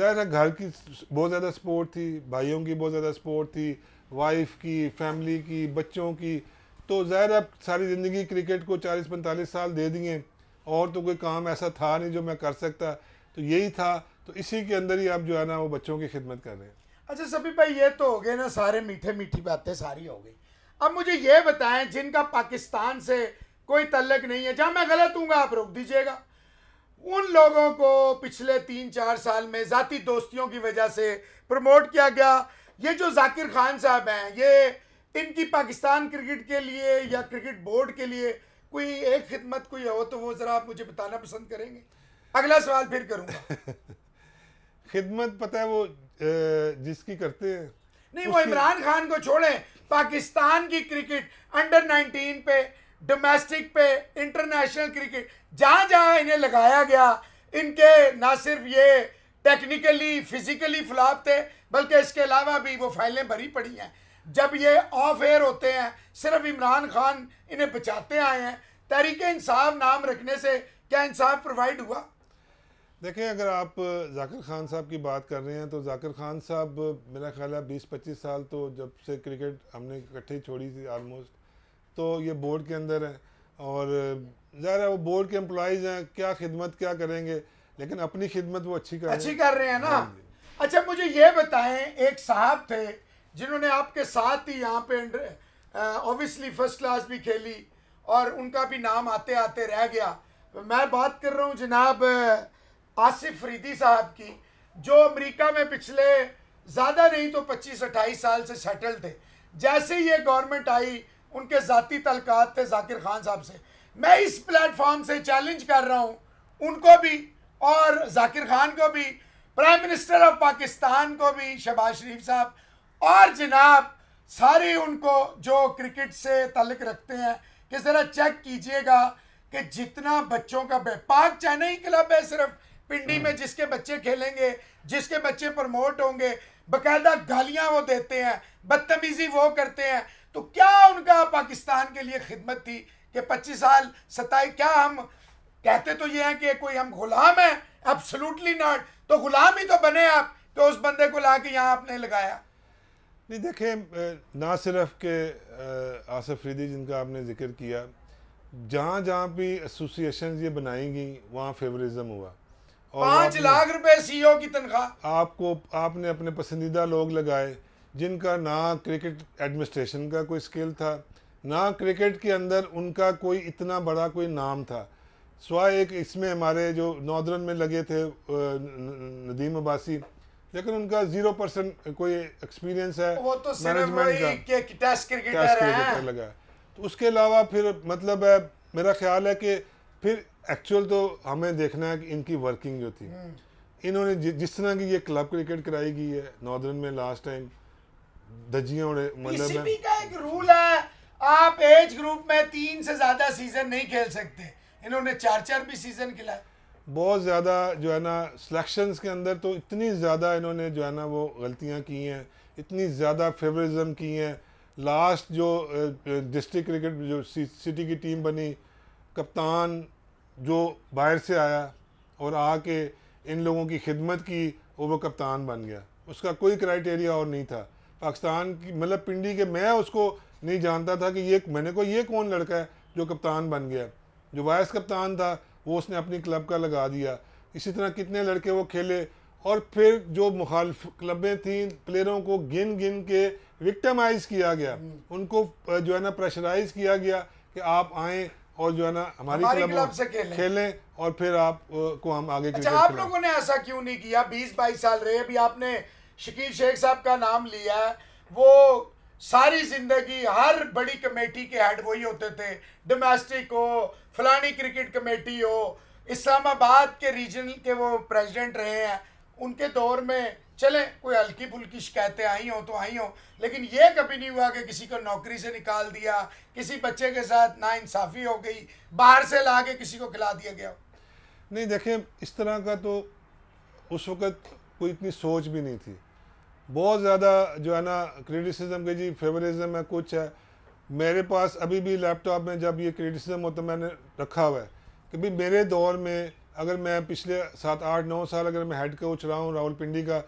है घर की बहुत ज़्यादा सपोर्ट थी भाइयों की बहुत ज़्यादा सपोर्ट थी वाइफ की फैमिली की बच्चों की तो ज़ाहिर आप सारी ज़िंदगी क्रिकेट को 40-45 साल दे दिए और तो कोई काम ऐसा था नहीं जो मैं कर सकता तो यही था तो इसी के अंदर ही आप जो है ना वो बच्चों की खिदमत कर रहे हैं अच्छा सभी भाई ये तो हो गए ना सारे मीठे मीठी बातें सारी हो गई अब मुझे ये बताएं जिनका पाकिस्तान से कोई तल्लक नहीं है जहाँ मैं गलत हूँ आप रोक दीजिएगा उन लोगों को पिछले तीन चार साल में ज़ाती दोस्तियों की वजह से प्रमोट किया गया ये जो जाकिर खान साहब हैं ये इनकी पाकिस्तान क्रिकेट के लिए या क्रिकेट बोर्ड के लिए कोई एक खिदमत कोई हो तो वो ज़रा आप मुझे बताना पसंद करेंगे अगला सवाल फिर करूँगा (laughs) खिदमत पता है वो जिसकी करते हैं नहीं वो इमरान खान को छोड़ें पाकिस्तान की क्रिकेट अंडर 19 पे डोमेस्टिक पे इंटरनेशनल क्रिकेट जहाँ जहाँ इन्हें लगाया गया इनके ना सिर्फ ये टेक्निकली फिजिकली फ्लॉप थे बल्कि इसके अलावा भी वो फाइलें भरी पड़ी हैं जब ये ऑफ एयर होते हैं सिर्फ इमरान खान इन्हें बचाते आए हैं तहरीक इंसाफ नाम रखने से क्या इंसाफ प्रोवाइड हुआ देखें अगर आप जाकिर खान साहब की बात कर रहे हैं तो जाकिर खान साहब मेरा ख्याल है बीस पच्चीस साल तो जब से क्रिकेट हमने इकट्ठे छोड़ी थी आलमोस्ट तो ये बोर्ड के अंदर हैं और ज़ाहिर है वो बोर्ड के एम्प्लॉज़ हैं क्या खिदमत क्या करेंगे लेकिन अपनी खिदमत वो अच्छी कर अच्छी कर रहे हैं ना अच्छा मुझे ये बताएं एक साहब थे जिन्होंने आपके साथ ही यहाँ पे ऑब्वियसली फर्स्ट क्लास भी खेली और उनका भी नाम आते आते रह गया मैं बात कर रहा हूँ जनाब आसिफ फरीदी साहब की जो अमेरिका में पिछले ज़्यादा नहीं तो 25-28 साल से सेटल थे जैसे ही ये गवर्नमेंट आई उनके ज़ाती तलकात थे जाकिर खान साहब से मैं इस प्लेटफॉर्म से चैलेंज कर रहा हूँ उनको भी और जाकिर खान को भी प्राइम मिनिस्टर ऑफ पाकिस्तान को भी शहबाज शरीफ साहब और जनाब सारे उनको जो क्रिकेट से तलक रखते हैं कि ज़रा चेक कीजिएगा कि जितना बच्चों का पाक चाइना ही क्लब है सिर्फ पिंडी हाँ। में जिसके बच्चे खेलेंगे जिसके बच्चे प्रमोट होंगे बकायदा गालियां वो देते हैं बदतमीजी वो करते हैं तो क्या उनका पाकिस्तान के लिए खिदमत थी कि 25 साल सताई क्या हम कहते तो ये हैं कि कोई हम गुलाम हैं एब्सोल्युटली नॉट तो गुलाम ही तो बने आप तो उस बंदे को ला के यहाँ आपने लगाया नहीं देखें ना सिर्फ के आसफ फरीदी जिनका आपने जिक्र किया जहाँ जहाँ भी एसोसिएशन ये बनाई गई वहाँ फेवरिज्म हुआ पांच लाख रुपए सीईओ e की तनख्वाह आपको आपने अपने पसंदीदा लोग लगाए जिनका ना क्रिकेट एडमिनिस्ट्रेशन का कोई स्किल था ना क्रिकेट के अंदर उनका कोई इतना बड़ा कोई नाम था स्वाय एक इसमें हमारे जो नॉर्दर्न में लगे थे नदीम अब्बासी लेकिन उनका जीरो परसेंट कोई एक्सपीरियंस है वो तो मैनेजमेंट का के टेस्ट क्रिकेटर है। लगा तो उसके अलावा फिर मतलब है मेरा ख्याल है कि फिर एक्चुअल तो हमें देखना है कि इनकी वर्किंग जो थी हम्म। इन्होंने जिस तरह की ये क्लब क्रिकेट कराई गई है नॉर्दर्न में लास्ट टाइम धजिया उड़े मतलब का एक रूल है आप एज ग्रुप में तीन से ज्यादा सीजन नहीं खेल सकते इन्होंने चार चार भी सीजन खिलाए बहुत ज़्यादा जो है ना सिलेक्शंस के अंदर तो इतनी ज़्यादा इन्होंने जो है ना वो गलतियाँ की हैं इतनी ज़्यादा फेवरिज्म की हैं लास्ट जो डिस्ट्रिक्ट क्रिकेट जो सिटी की टीम बनी कप्तान जो बाहर से आया और आके इन लोगों की खिदमत की और वो कप्तान बन गया उसका कोई क्राइटेरिया और नहीं था पाकिस्तान की मतलब पिंडी के मैं उसको नहीं जानता था कि ये मैंने को ये कौन लड़का है जो कप्तान बन गया जो वाइस कप्तान था वो उसने अपनी क्लब का लगा दिया इसी तरह कितने लड़के वो खेले और फिर जो मुखालफ क्लबें थीं प्लेयरों को गिन गिन के विक्टमाइज किया गया हम्म। उनको जो है ना प्रेशराइज किया गया कि आप आएँ और जो है ना हमारी, हमारी क्लब से खेलें खेलें और फिर आप को हम आगे अच्छा आप लोगों ने ऐसा क्यों नहीं किया बीस बाईस साल रहे अभी आपने शकील शेख साहब का नाम लिया है वो सारी जिंदगी हर बड़ी कमेटी के हेड वही होते थे डोमेस्टिक हो फलानी क्रिकेट कमेटी हो इस्लामाबाद के रीजन के वो प्रेसिडेंट रहे हैं उनके दौर में चले कोई हल्की फुल्की शिकायतें आई हों तो आई हो लेकिन ये कभी नहीं हुआ कि किसी को नौकरी से निकाल दिया किसी बच्चे के साथ नाइंसाफ़ी हो गई बाहर से ला के किसी को खिला दिया गया नहीं देखें इस तरह का तो उस वक़्त कोई इतनी सोच भी नहीं थी बहुत ज़्यादा जो है ना क्रिटिसिज्म के जी फेवरिज्म है कुछ है मेरे पास अभी भी लैपटॉप में जब ये क्रिटिसिज्म होता तो मैंने रखा हुआ है कि भाई मेरे दौर में अगर मैं पिछले सात आठ नौ साल अगर मैं हेड कोच रहा हूँ राहुल पिंडी का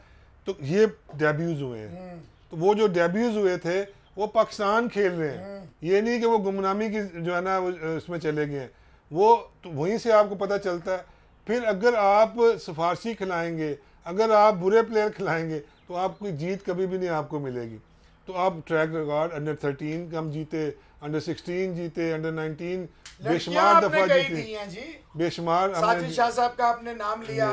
तो ये डेब्यूज हुए हैं हम्म। तो वो जो डेब्यूज हुए थे वो पाकिस्तान खेल रहे हैं हम्म। ये नहीं कि वो गुमनामी की जो है ना उसमें चले गए हैं वो तो वहीं से आपको पता चलता है फिर अगर आप सिफारशी खिलाएंगे अगर आप बुरे प्लेयर खिलाएंगे तो आपकी जीत कभी भी नहीं आपको मिलेगी तो आप ट्रैक रिकॉर्ड अंडर थर्टीन का हम जीते अंडर सिक्सटीन जीते अंडर नाइनटीन तो बेशुमार दफा थी बेशुमार साजिद शाह साहब का आपने नाम लिया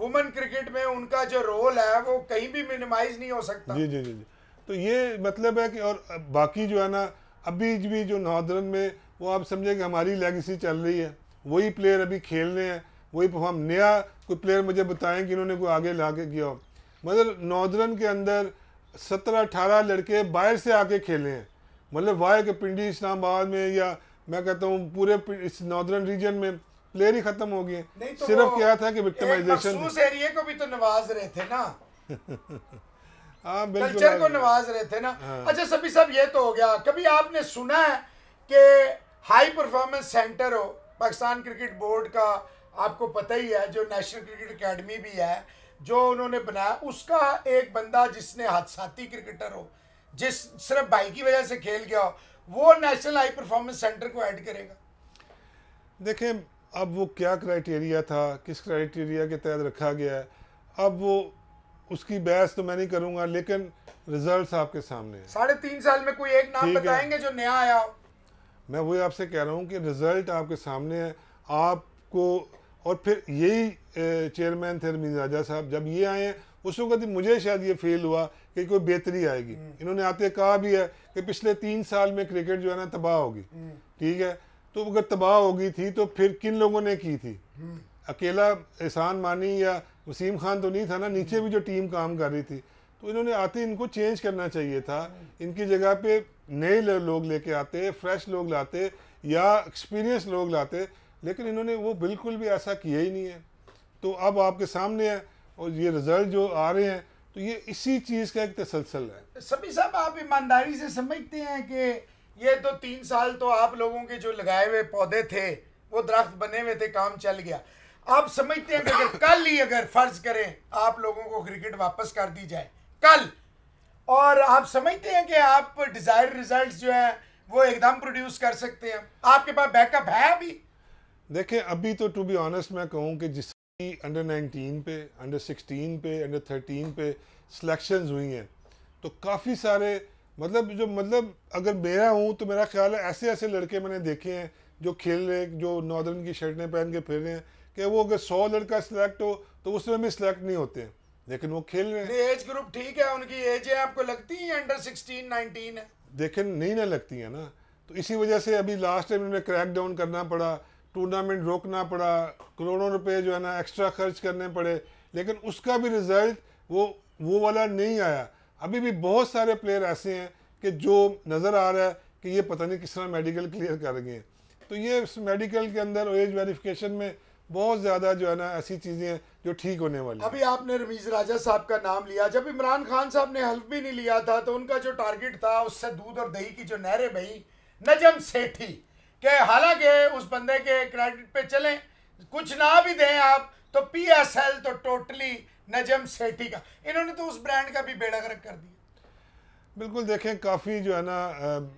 वुमेन क्रिकेट में उनका जो रोल है वो कहीं भी मिनिमाइज नहीं हो सकता जी जी जी जी तो ये मतलब है कि और बाकी जो है ना अभी भी जो नौदरन में वो आप समझे कि हमारी लेगेसी चल रही है वही प्लेयर अभी खेल रहे हैं वही परफॉर्म नया कोई प्लेयर मुझे बताएं कि इन्होंने कोई आगे ला के किया हो मतलब नौदरन के अंदर सत्रह अठारह लड़के बाहर से आके खेले हैं मतलब वाय के पिंडी इस्लामाबाद में या मैं कहता हूँ पूरे इस नॉर्दर्न रीजन में प्लेयर ही खत्म हो गए तो सिर्फ क्या था कि विक्टिमाइजेशन एरिया को भी तो नवाज रहे थे ना (laughs) हाँ कल्चर को नवाज रहे थे ना हाँ। अच्छा सभी सब ये तो हो गया कभी आपने सुना है कि हाई परफॉर्मेंस सेंटर हो पाकिस्तान क्रिकेट बोर्ड का आपको पता ही है जो नेशनल क्रिकेट एकेडमी भी है जो उन्होंने बनाया उसका एक बंदा जिसने हादसाती क्रिकेटर हो जिस सिर्फ भाई की वजह से खेल गया हो वो नेशनल हाई परफॉर्मेंस सेंटर को ऐड करेगा देखें अब वो क्या क्राइटेरिया था किस क्राइटेरिया के तहत रखा गया है अब वो उसकी बहस तो मैं नहीं करूंगा लेकिन रिजल्ट्स आपके सामने साढ़े तीन साल में कोई एक नाम बताएंगे जो नया आया हो मैं वही आपसे कह रहा हूँ कि रिजल्ट आपके सामने है आपको और फिर यही चेयरमैन थे रमीज राजा साहब जब ये आए उस वक्त मुझे शायद ये फील हुआ कि कोई बेहतरी आएगी हम्म। इन्होंने आते कहा भी है कि पिछले तीन साल में क्रिकेट जो है ना तबाह होगी हम्म। ठीक है तो अगर तबाह होगी थी तो फिर किन लोगों ने की थी हम्म। अकेला एहसान मानी या वसीम खान तो नहीं था ना नीचे भी जो टीम काम कर रही थी तो इन्होंने आते इनको चेंज करना चाहिए था इनकी जगह पे नए लोग लेके आते फ्रेश लोग लाते या एक्सपीरियंस लोग लाते लेकिन इन्होंने वो बिल्कुल भी ऐसा किया ही नहीं है तो अब आपके सामने है और ये रिज़ल्ट जो आ रहे हैं तो ये इसी चीज़ का एक तसलसल है सभी साहब आप ईमानदारी से समझते हैं कि ये तो तीन साल तो आप लोगों के जो लगाए हुए पौधे थे वो दरख्त बने हुए थे काम चल गया आप समझते हैं कि अगर कल ही अगर फर्ज करें आप लोगों को क्रिकेट वापस कर दी जाए कल और आप समझते हैं कि आप डिज़ायर रिजल्ट जो है वो एकदम प्रोड्यूस कर सकते हैं आपके पास बैकअप है अभी देखें अभी तो टू बी ऑनेस्ट मैं कहूँ कि जिस अंडर 19 पे अंडर 16 पे अंडर 13 पे सिलेक्शंस हुई हैं तो काफ़ी सारे मतलब जो मतलब अगर मेरा हूँ तो मेरा ख्याल है ऐसे ऐसे लड़के मैंने देखे हैं जो खेल रहे हैं जो नॉर्दर्न की शर्टें पहन के फिर रहे हैं कि वो अगर सौ लड़का सिलेक्ट हो तो उसमें भी सिलेक्ट नहीं होते हैं लेकिन वो खेल रहे हैं एज ग्रुप ठीक है उनकी एजें आपको लगती है अंडर सिक्सटीन नाइनटीन है देखें नहीं ना लगती हैं ना तो इसी वजह से अभी लास्ट टाइम उन्हें क्रैक डाउन करना पड़ा टूर्नामेंट रोकना पड़ा करोड़ों रुपए जो है ना एक्स्ट्रा खर्च करने पड़े लेकिन उसका भी रिज़ल्ट वो वो वाला नहीं आया अभी भी बहुत सारे प्लेयर ऐसे हैं कि जो नज़र आ रहा है कि ये पता नहीं किस तरह मेडिकल क्लियर कर गए तो ये मेडिकल के अंदर एज OH वेरिफिकेशन में बहुत ज़्यादा जो है ना ऐसी चीज़ें जो ठीक होने वाली अभी आपने रमीज़ राजा साहब का नाम लिया जब इमरान खान साहब ने हल्फ भी नहीं लिया था तो उनका जो टारगेट था उससे दूध और दही की जो नहरें बही नजम सेठी कि हालांकि उस बंदे के क्रेडिट पे चलें कुछ ना भी दें आप तो पी एस एल तो टोटली नजम सेठी का इन्होंने तो उस ब्रांड का भी बेड़ा गर्क कर दिया बिल्कुल देखें काफ़ी जो है ना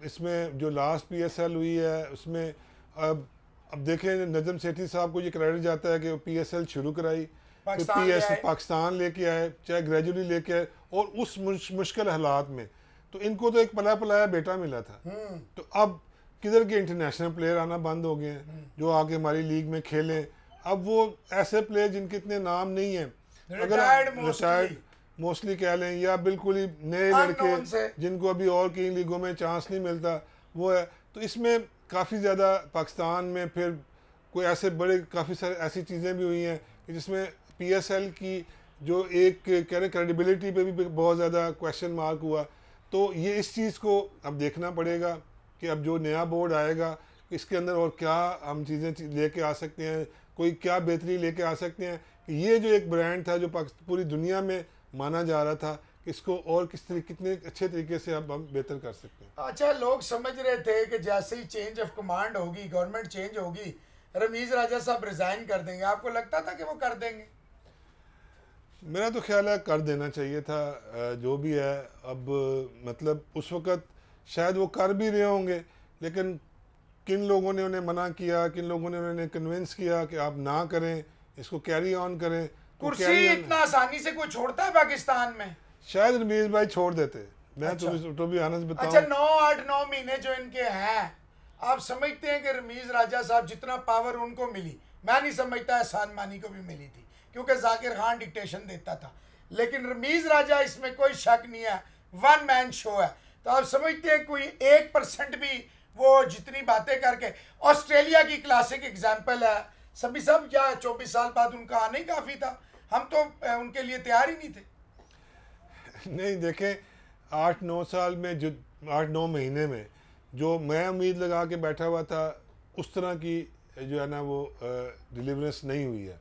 इसमें जो लास्ट पी एस एल हुई है उसमें अब अब देखें नजम सेठी साहब को ये क्रेडिट जाता है कि पी एस एल शुरू कराई पी एस पाकिस्तान लेके आए चाहे ग्रेजुअली लेके आए और उस मुश्किल हालात में तो इनको तो एक पला पलाया बेटा मिला था हम्म। तो अब किधर के इंटरनेशनल प्लेयर आना बंद हो गए हैं हम्म। जो आके हमारी लीग में खेलें अब वो ऐसे प्लेयर जिनके इतने नाम नहीं हैं अगर रिटायर्ड मोस्टली कह लें या बिल्कुल ही नए लड़के जिनको अभी और कई लीगों में चांस नहीं मिलता वो है तो इसमें काफ़ी ज़्यादा पाकिस्तान में फिर कोई ऐसे बड़े काफ़ी सारी ऐसी चीज़ें भी हुई हैं कि जिसमें पीएसएल की जो एक कह रहे क्रेडिबिलिटी पे भी बहुत ज़्यादा क्वेश्चन मार्क हुआ तो ये इस चीज़ को अब देखना पड़ेगा कि अब जो नया बोर्ड आएगा इसके अंदर और क्या हम चीज़ें लेके आ सकते हैं कोई क्या बेहतरी लेके आ सकते हैं कि ये जो एक ब्रांड था जो पूरी दुनिया में माना जा रहा था इसको और किस तरीके कितने अच्छे तरीके से अब हम बेहतर कर सकते हैं अच्छा लोग समझ रहे थे कि जैसे ही चेंज ऑफ कमांड होगी गवर्नमेंट चेंज होगी रमीज राजा साहब रिज़ाइन कर देंगे आपको लगता था कि वो कर देंगे मेरा तो ख्याल है कर देना चाहिए था जो भी है अब मतलब उस वक़्त शायद वो कर भी रहे होंगे लेकिन किन लोगों ने उन्हें मना किया किन लोगों ने उन्हें कन्विंस किया कि आप ना करें इसको कैरी ऑन करें तो कुर्सी इतना आसानी से कोई छोड़ता है पाकिस्तान में शायद रमेश भाई छोड़ देते मैं अच्छा। तो, तो भी आनंद बताऊं अच्छा नौ आठ नौ महीने जो इनके हैं आप समझते हैं कि रमेश राजा साहब जितना पावर उनको मिली मैं नहीं समझता एहसान मानी को भी मिली थी क्योंकि जाकिर खान डिक्टेशन देता था लेकिन रमीज राजा इसमें कोई शक नहीं है वन मैन शो है तो आप समझते हैं कोई एक परसेंट भी वो जितनी बातें करके ऑस्ट्रेलिया की क्लासिक एग्जाम्पल है सभी सब क्या चौबीस साल बाद उनका आना ही काफ़ी था हम तो उनके लिए तैयार ही नहीं थे नहीं देखें आठ नौ साल में जो आठ नौ महीने में जो मैं उम्मीद लगा के बैठा हुआ था उस तरह की जो है ना वो डिलीवरेंस नहीं हुई है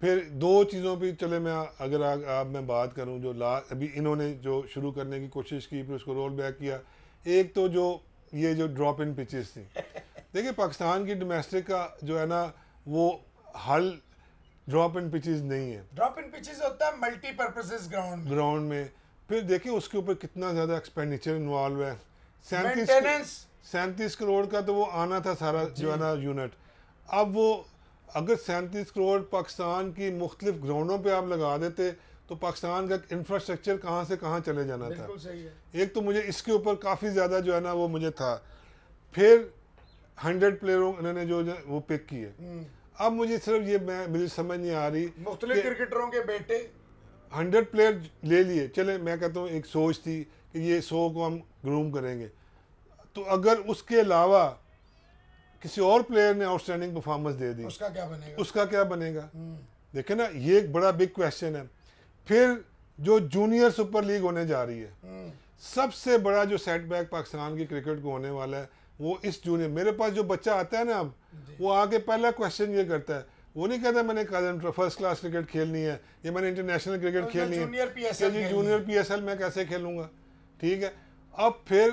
फिर दो चीज़ों पे चले मैं अगर आ, आप मैं बात करूं जो ला अभी इन्होंने जो शुरू करने की कोशिश की फिर उसको रोल बैक किया एक तो जो ये जो ड्रॉप इन पिचेस थी (laughs) देखिए पाकिस्तान की डोमेस्टिक का जो है ना वो हल ड्रॉप इन पिचेस नहीं है ड्रॉप इन पिचेस होता है मल्टीपर्पजेज ग्राउंड ग्राउंड में फिर देखिए उसके ऊपर कितना ज़्यादा एक्सपेंडिचर इन्वॉल्व है सैंतीस सैंतीस करोड़ का तो वो आना था सारा जो है ना यूनिट अब वो अगर सैंतीस करोड़ पाकिस्तान की मुख्तलिफ ग्राउंडों पर आप लगा देते तो पाकिस्तान का इंफ्रास्ट्रक्चर कहाँ से कहाँ चले जाना था एक तो मुझे इसके ऊपर काफ़ी ज़्यादा जो है ना वो मुझे था फिर हंड्रेड प्लेयरों इन्होंने जो वो पिक किए हम्म। अब मुझे सिर्फ ये मैं मुझे समझ नहीं आ रही क्रिकेटरों के बेटे हंड्रेड प्लेयर ले लिए चले मैं कहता हूँ एक सोच थी कि ये सौ को हम ग्रूम करेंगे तो अगर उसके अलावा किसी और प्लेयर ने आउटस्टैंडिंग परफॉर्मेंस दे दी उसका क्या बनेगा उसका क्या बनेगा हम्म। देखे ना ये एक बड़ा बिग क्वेश्चन है फिर जो जूनियर सुपर लीग होने जा रही है हम्म। सबसे बड़ा जो सेटबैक पाकिस्तान की क्रिकेट को होने वाला है वो इस जूनियर मेरे पास जो बच्चा आता है ना अब वो आके पहला क्वेश्चन ये करता है वो नहीं कहता मैंने कदम फर्स्ट क्लास क्रिकेट खेलनी है या मैंने इंटरनेशनल क्रिकेट तो खेलनी है जी जूनियर पी एस एल मैं कैसे खेलूंगा ठीक है अब फिर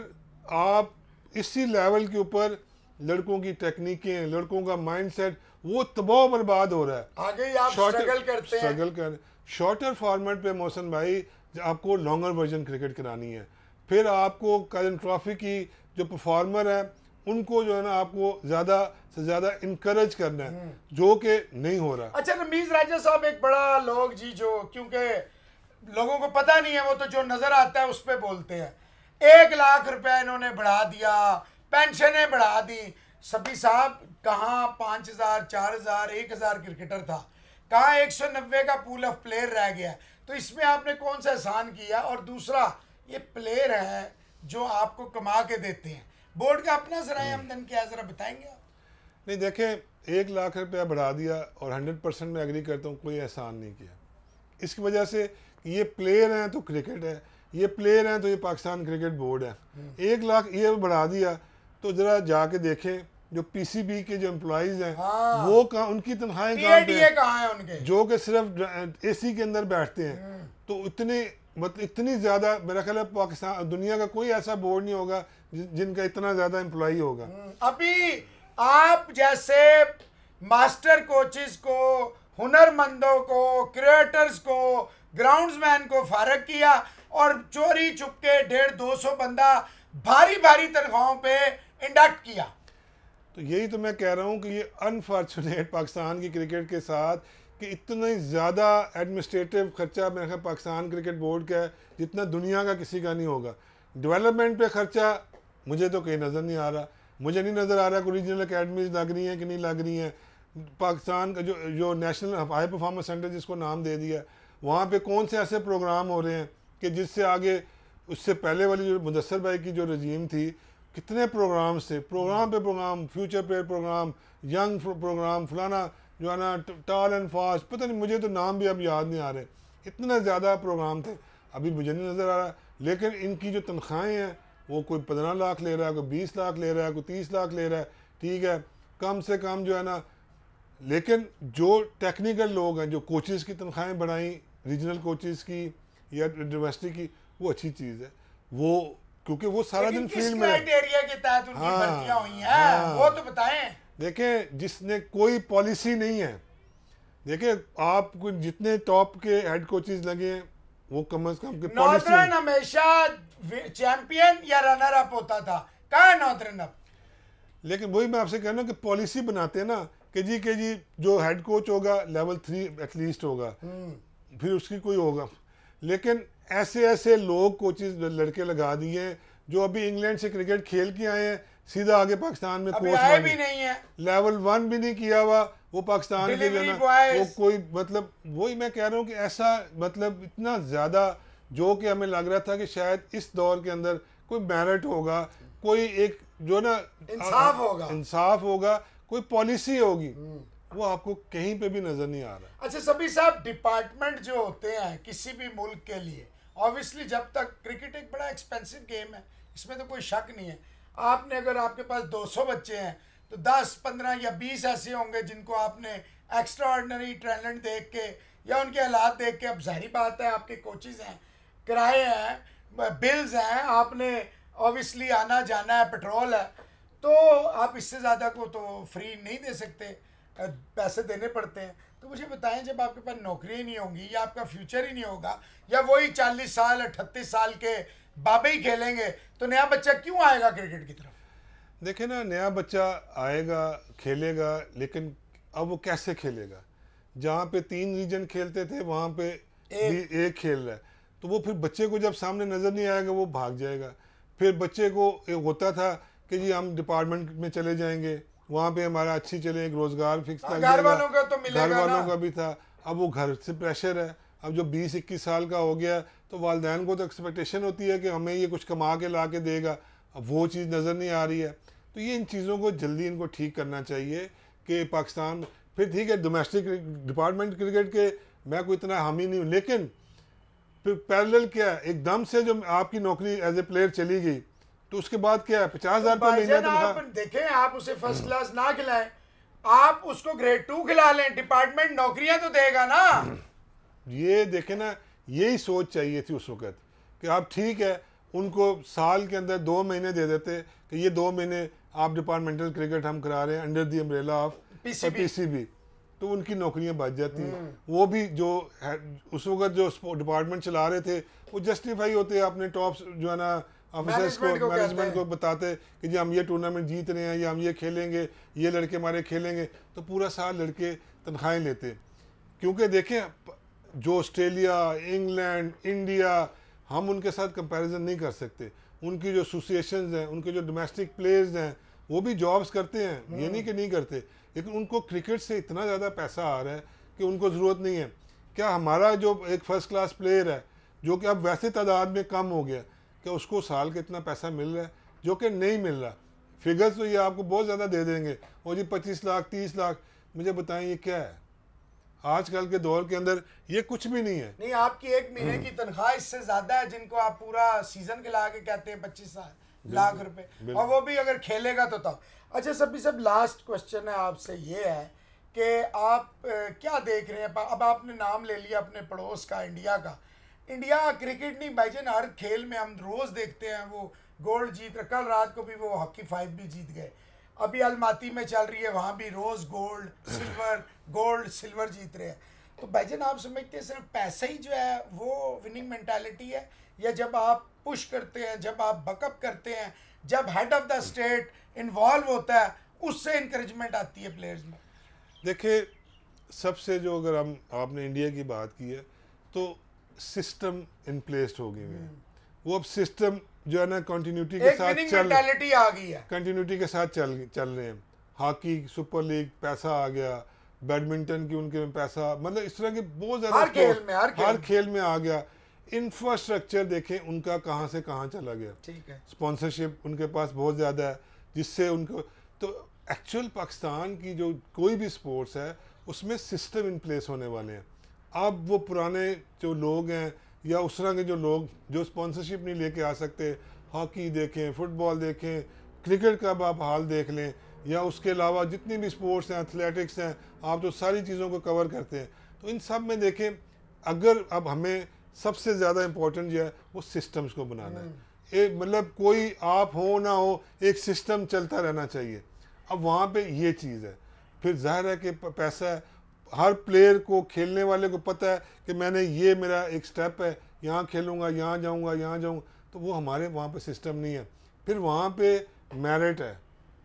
आप इसी लेवल के ऊपर लड़कों की टेक्निकें लड़कों का माइंडसेट वो तबाह बर्बाद हो रहा है आगे आप स्ट्रगल करते हैं स्ट्रगल कर शॉर्टर फॉर्मेट पे मोहसन भाई आपको लॉन्गर वर्जन क्रिकेट करानी है फिर आपको करन ट्रॉफी की जो परफॉर्मर है उनको जो है ना आपको ज्यादा से ज्यादा इनकरेज करना है हम्म। जो कि नहीं हो रहा अच्छा रमीज राजा साहब एक बड़ा लोग जी जो क्योंकि लोगों को पता नहीं है वो तो जो नजर आता है उस पर बोलते हैं एक लाख रुपया इन्होंने बढ़ा दिया पेंशनें बढ़ा दी सभी साहब कहाँ पाँच हज़ार चार हज़ार एक हज़ार क्रिकेटर था कहाँ एक सौ नब्बे का पूल ऑफ प्लेयर रह गया तो इसमें आपने कौन सा एहसान किया और दूसरा ये प्लेयर है जो आपको कमा के देते हैं बोर्ड का अपना जरा आमदन हम्म। क्या है ज़रा बताएंगे आप नहीं देखें एक लाख रुपया बढ़ा दिया और हंड्रेड परसेंट मैं एग्री करता हूँ कोई एहसान नहीं किया इसकी वजह से ये प्लेयर हैं तो क्रिकेट है ये प्लेयर हैं तो ये पाकिस्तान क्रिकेट बोर्ड है हम्म। एक लाख ये बढ़ा दिया तो जरा जाके देखें जो पीसीबी के जो एम्प्लॉज हैं हाँ। वो कहा उनकी तनख्वाहें कहाँ हैं उनके जो कि सिर्फ एसी के अंदर बैठते हैं हम्म। तो इतने मतलब इतनी ज़्यादा मेरा ख्याल है पाकिस्तान दुनिया का कोई ऐसा बोर्ड नहीं होगा जिनका इतना ज़्यादा एम्प्लॉय होगा हम्म। अभी आप जैसे मास्टर कोचेस को हुनरमंदों को क्रिएटर्स को ग्राउंड्समैन को फारग किया और चोरी छुपके डेढ़ दो सौ बंदा भारी भारी तनख्वाहों पे इंडक्ट किया तो यही तो मैं कह रहा हूँ कि ये अनफॉर्चुनेट पाकिस्तान की क्रिकेट के साथ कि इतना ही ज़्यादा एडमिनिस्ट्रेटिव खर्चा मेरे ख्याल पाकिस्तान क्रिकेट बोर्ड का है जितना दुनिया का किसी का नहीं होगा डेवलपमेंट पे खर्चा मुझे तो कहीं नज़र नहीं आ रहा मुझे नहीं नज़र आ रहा कि रीजनल अकेडमीज लग रही हैं कि नहीं लग रही हैं पाकिस्तान का जो जो नेशनल हाई परफॉर्मेंस सेंटर जिसको नाम दे दिया वहाँ पर कौन से ऐसे प्रोग्राम हो रहे हैं कि जिससे आगे उससे पहले वाली जो मुदसर भाई की जो रजीम थी कितने प्रोग्राम्स थे प्रोग्राम पे प्रोग्राम फ्यूचर पे प्रोग्राम यंग प्रोग्राम फलाना जो है ना टाल एंड फास्ट पता नहीं मुझे तो नाम भी अब याद नहीं आ रहे इतना ज़्यादा प्रोग्राम थे अभी मुझे नहीं नज़र आ रहा लेकिन इनकी जो तनख्वाहें हैं वो कोई पंद्रह लाख ले रहा है कोई बीस लाख ले रहा है कोई तीस लाख ले रहा है ठीक है कम से कम जो है ना लेकिन जो टेक्निकल लोग हैं जो कोचेस की तनख्वाहें बढ़ाई रीजनल कोचेस की या यूनिवर्सिटी की वो अच्छी चीज़ है वो क्योंकि वो सारा दिन फील्ड में क्राइटेरिया के तहत उनकी हाँ, हुई हैं हाँ, हाँ, वो तो बताएं देखें जिसने कोई पॉलिसी नहीं है देखिए आप जितने टॉप के हेड कोचेज लगे हैं वो कम अज कम नॉर्थरन हमेशा चैंपियन या रनर अप होता था कहा नॉर्थरन अप लेकिन वही मैं आपसे कह रहा हूँ कि पॉलिसी बनाते हैं ना कि जी के जी जो हेड कोच होगा लेवल थ्री एटलीस्ट होगा हम्म। फिर उसकी कोई होगा लेकिन ऐसे ऐसे लोग कोचेज लड़के लगा दिए जो अभी इंग्लैंड से क्रिकेट खेल के आए हैं सीधा आगे पाकिस्तान में कोच भी नहीं है लेवल वन भी नहीं किया हुआ वो पाकिस्तान के ना वो कोई मतलब वही मैं कह रहा हूँ कि ऐसा मतलब इतना ज़्यादा जो कि हमें लग रहा था कि शायद इस दौर के अंदर कोई मैरिट होगा कोई एक जो ना इंसाफ होगा इंसाफ होगा कोई पॉलिसी होगी हम्म। वो आपको कहीं पे भी नजर नहीं आ रहा अच्छा सभी साहब डिपार्टमेंट जो होते हैं किसी भी मुल्क के लिए ऑब्वियसली जब तक क्रिकेट एक बड़ा एक्सपेंसिव गेम है इसमें तो कोई शक नहीं है आपने अगर आपके पास 200 बच्चे हैं तो 10, 15 या 20 ऐसे होंगे जिनको आपने एक्स्ट्रा ऑर्डनरी टैलेंट देख के या उनके हालात देख के अब जहरी बात है आपके कोचिज हैं किराए हैं बिल्स हैं आपने ऑब्वियसली आना जाना है पेट्रोल है तो आप इससे ज़्यादा को तो फ्री नहीं दे सकते पैसे देने पड़ते हैं तो मुझे बताएं जब आपके पास नौकरी नहीं होगी या आपका फ्यूचर ही नहीं होगा या वही चालीस साल अट्ठतीस साल के बाबे ही खेलेंगे तो नया बच्चा क्यों आएगा क्रिकेट की तरफ देखिए ना नया बच्चा आएगा खेलेगा लेकिन अब वो कैसे खेलेगा जहाँ पे तीन रीजन खेलते थे वहाँ पे एक, एक खेल रहा है तो वो फिर बच्चे को जब सामने नज़र नहीं आएगा वो भाग जाएगा फिर बच्चे को होता था कि जी हम डिपार्टमेंट में चले जाएंगे वहाँ पे हमारा अच्छी चले एक रोजगार फिक्स हाँ, था घर वालों का तो मिलेगा घर वालों का भी था अब वो घर से प्रेशर है अब जो बीस इक्कीस साल का हो गया तो वालदेन को तो एक्सपेक्टेशन होती है कि हमें ये कुछ कमा के ला के देगा अब वो चीज़ नज़र नहीं आ रही है तो ये इन चीज़ों को जल्दी इनको ठीक करना चाहिए कि पाकिस्तान फिर ठीक है डोमेस्टिक डिपार्टमेंट क्रिकेट के मैं कोई इतना हामी नहीं हूँ लेकिन फिर पैरल क्या है एकदम से जो आपकी नौकरी एज ए प्लेयर चली गई तो उसके बाद क्या है पचास हजार रुपया तो देखें आप उसे फर्स्ट क्लास ना खिलाएं आप उसको ग्रेड टू खिला लें डिपार्टमेंट नौकरियां तो देगा ना ये देखे ना यही सोच चाहिए थी उस वक्त कि आप ठीक है उनको साल के अंदर दो महीने दे देते कि ये दो महीने आप डिपार्टमेंटल क्रिकेट हम करा रहे हैं under the umbrella of PCB तो उनकी नौकरियां बच जाती हैं हम्म। वो भी जो उस वक्त जो डिपार्टमेंट चला रहे थे वो जस्टिफाई होते अपने टॉप जो है ना ऑफिसर्स को मैनेजमेंट को बताते कि जी हम ये टूर्नामेंट जीत रहे हैं या हम ये खेलेंगे ये लड़के हमारे खेलेंगे तो पूरा साल लड़के तनख्वाहें लेते क्योंकि देखें जो ऑस्ट्रेलिया इंग्लैंड इंडिया हम उनके साथ कंपैरिजन नहीं कर सकते उनकी जो एसोसिएशन हैं उनके जो डोमेस्टिक प्लेयर्स हैं वो भी जॉब्स करते हैं ये हम्म। नहीं कि नहीं करते लेकिन उनको क्रिकेट से इतना ज़्यादा पैसा आ रहा है कि उनको ज़रूरत नहीं है क्या हमारा जो एक फ़र्स्ट क्लास प्लेयर है जो कि अब वैसे तादाद में कम हो गया कि उसको साल का इतना पैसा मिल रहा है जो कि नहीं मिल रहा फिगर्स तो ये आपको बहुत ज़्यादा दे देंगे और जी पच्चीस लाख तीस लाख मुझे बताएं ये क्या है आजकल के दौर के अंदर ये कुछ भी नहीं है नहीं आपकी एक महीने की तनख्वाह इससे ज़्यादा है जिनको आप पूरा सीजन के ला के कहते हैं पच्चीस लाख रुपए और वो भी अगर खेलेगा तो तब अच्छा सभी सब लास्ट क्वेश्चन है आपसे ये है कि आप क्या देख रहे हैं अब आपने नाम ले लिया अपने पड़ोस का इंडिया का इंडिया क्रिकेट नहीं भाईजान हर खेल में हम रोज़ देखते हैं वो गोल्ड जीत रहे कल रात को भी वो हॉकी फाइव भी जीत गए अभी अलमाती में चल रही है वहाँ भी रोज़ गोल्ड सिल्वर गोल्ड सिल्वर जीत रहे हैं तो जान आप समझते हैं सिर्फ पैसा ही जो है वो विनिंग मैंटेलिटी है या जब आप पुश करते हैं जब आप बकअप करते हैं जब head of the state involve होता है उससे इंक्रेजमेंट आती है प्लेयर्स में देखिए सबसे जो अगर हम आपने इंडिया की बात की है तो सिस्टम इन प्लेस हो गए हैं वो अब सिस्टम जो है ना कंटिन्यूटी के साथ चल आ गई है कंटिन्यूटी के साथ चल चल रहे हैं हॉकी सुपर लीग पैसा आ गया बैडमिंटन की उनके में पैसा मतलब इस तरह के बहुत ज्यादा हर खेल में हर खेल, हर खेल में आ गया इंफ्रास्ट्रक्चर देखें उनका कहाँ से कहाँ चला गया ठीक है स्पॉन्सरशिप उनके पास बहुत ज़्यादा है जिससे उनको तो एक्चुअल पाकिस्तान की जो कोई भी स्पोर्ट्स है उसमें सिस्टम इन प्लेस होने वाले हैं अब वो पुराने जो लोग हैं या उस तरह के जो लोग जो स्पॉन्सरशिप नहीं लेके आ सकते हॉकी देखें फुटबॉल देखें क्रिकेट का आप हाल देख लें या उसके अलावा जितनी भी स्पोर्ट्स हैं एथलेटिक्स हैं आप तो सारी चीज़ों को कवर करते हैं तो इन सब में देखें अगर अब हमें सबसे ज़्यादा इम्पोर्टेंट जो है वो सिस्टम्स को बनाना है हम्म। एक मतलब कोई आप हो ना हो एक सिस्टम चलता रहना चाहिए अब वहाँ पे ये चीज़ है फिर जाहिर है कि पैसा है हर प्लेयर को खेलने वाले को पता है कि मैंने ये मेरा एक स्टेप है यहाँ खेलूँगा यहाँ जाऊँगा यहाँ जाऊँगा तो वो हमारे वहाँ पे सिस्टम नहीं है फिर वहाँ पे मेरिट है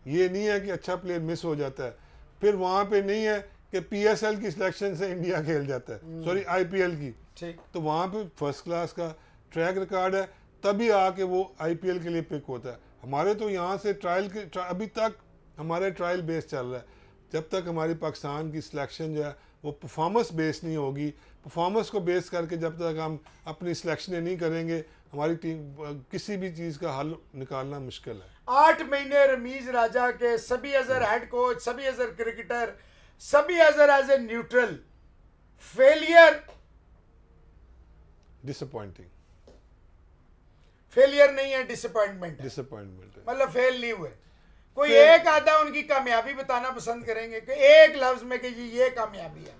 ये नहीं है कि अच्छा प्लेयर मिस हो जाता है फिर वहाँ पे नहीं है कि पीएसएल की सिलेक्शन से इंडिया खेल जाता है सॉरी हम्म। आईपीएल की ठीक तो वहाँ पे फर्स्ट क्लास का ट्रैक रिकॉर्ड है तभी आके वो आईपीएल के लिए पिक होता है हमारे तो यहाँ से ट्रायल के ट्रा, अभी तक हमारे ट्रायल बेस चल रहा है जब तक हमारी पाकिस्तान की सिलेक्शन जो है वो परफॉर्मेंस बेस नहीं होगी परफॉर्मेंस को बेस करके जब तक हम अपनी सिलेक्शन नहीं करेंगे हमारी टीम किसी भी चीज़ का हल निकालना मुश्किल है आठ महीने रमीज राजा के सभी अजर हेड कोच सभी अजर क्रिकेटर सभी Azhar as a neutral failure disappointing failure नहीं है डिसअपॉइंटमेंट डिसअपॉइंटमेंट मतलब फेल नहीं हुए कोई एक आधा उनकी कामयाबी बताना पसंद करेंगे कि एक लफ्ज में कि ये कामयाबी है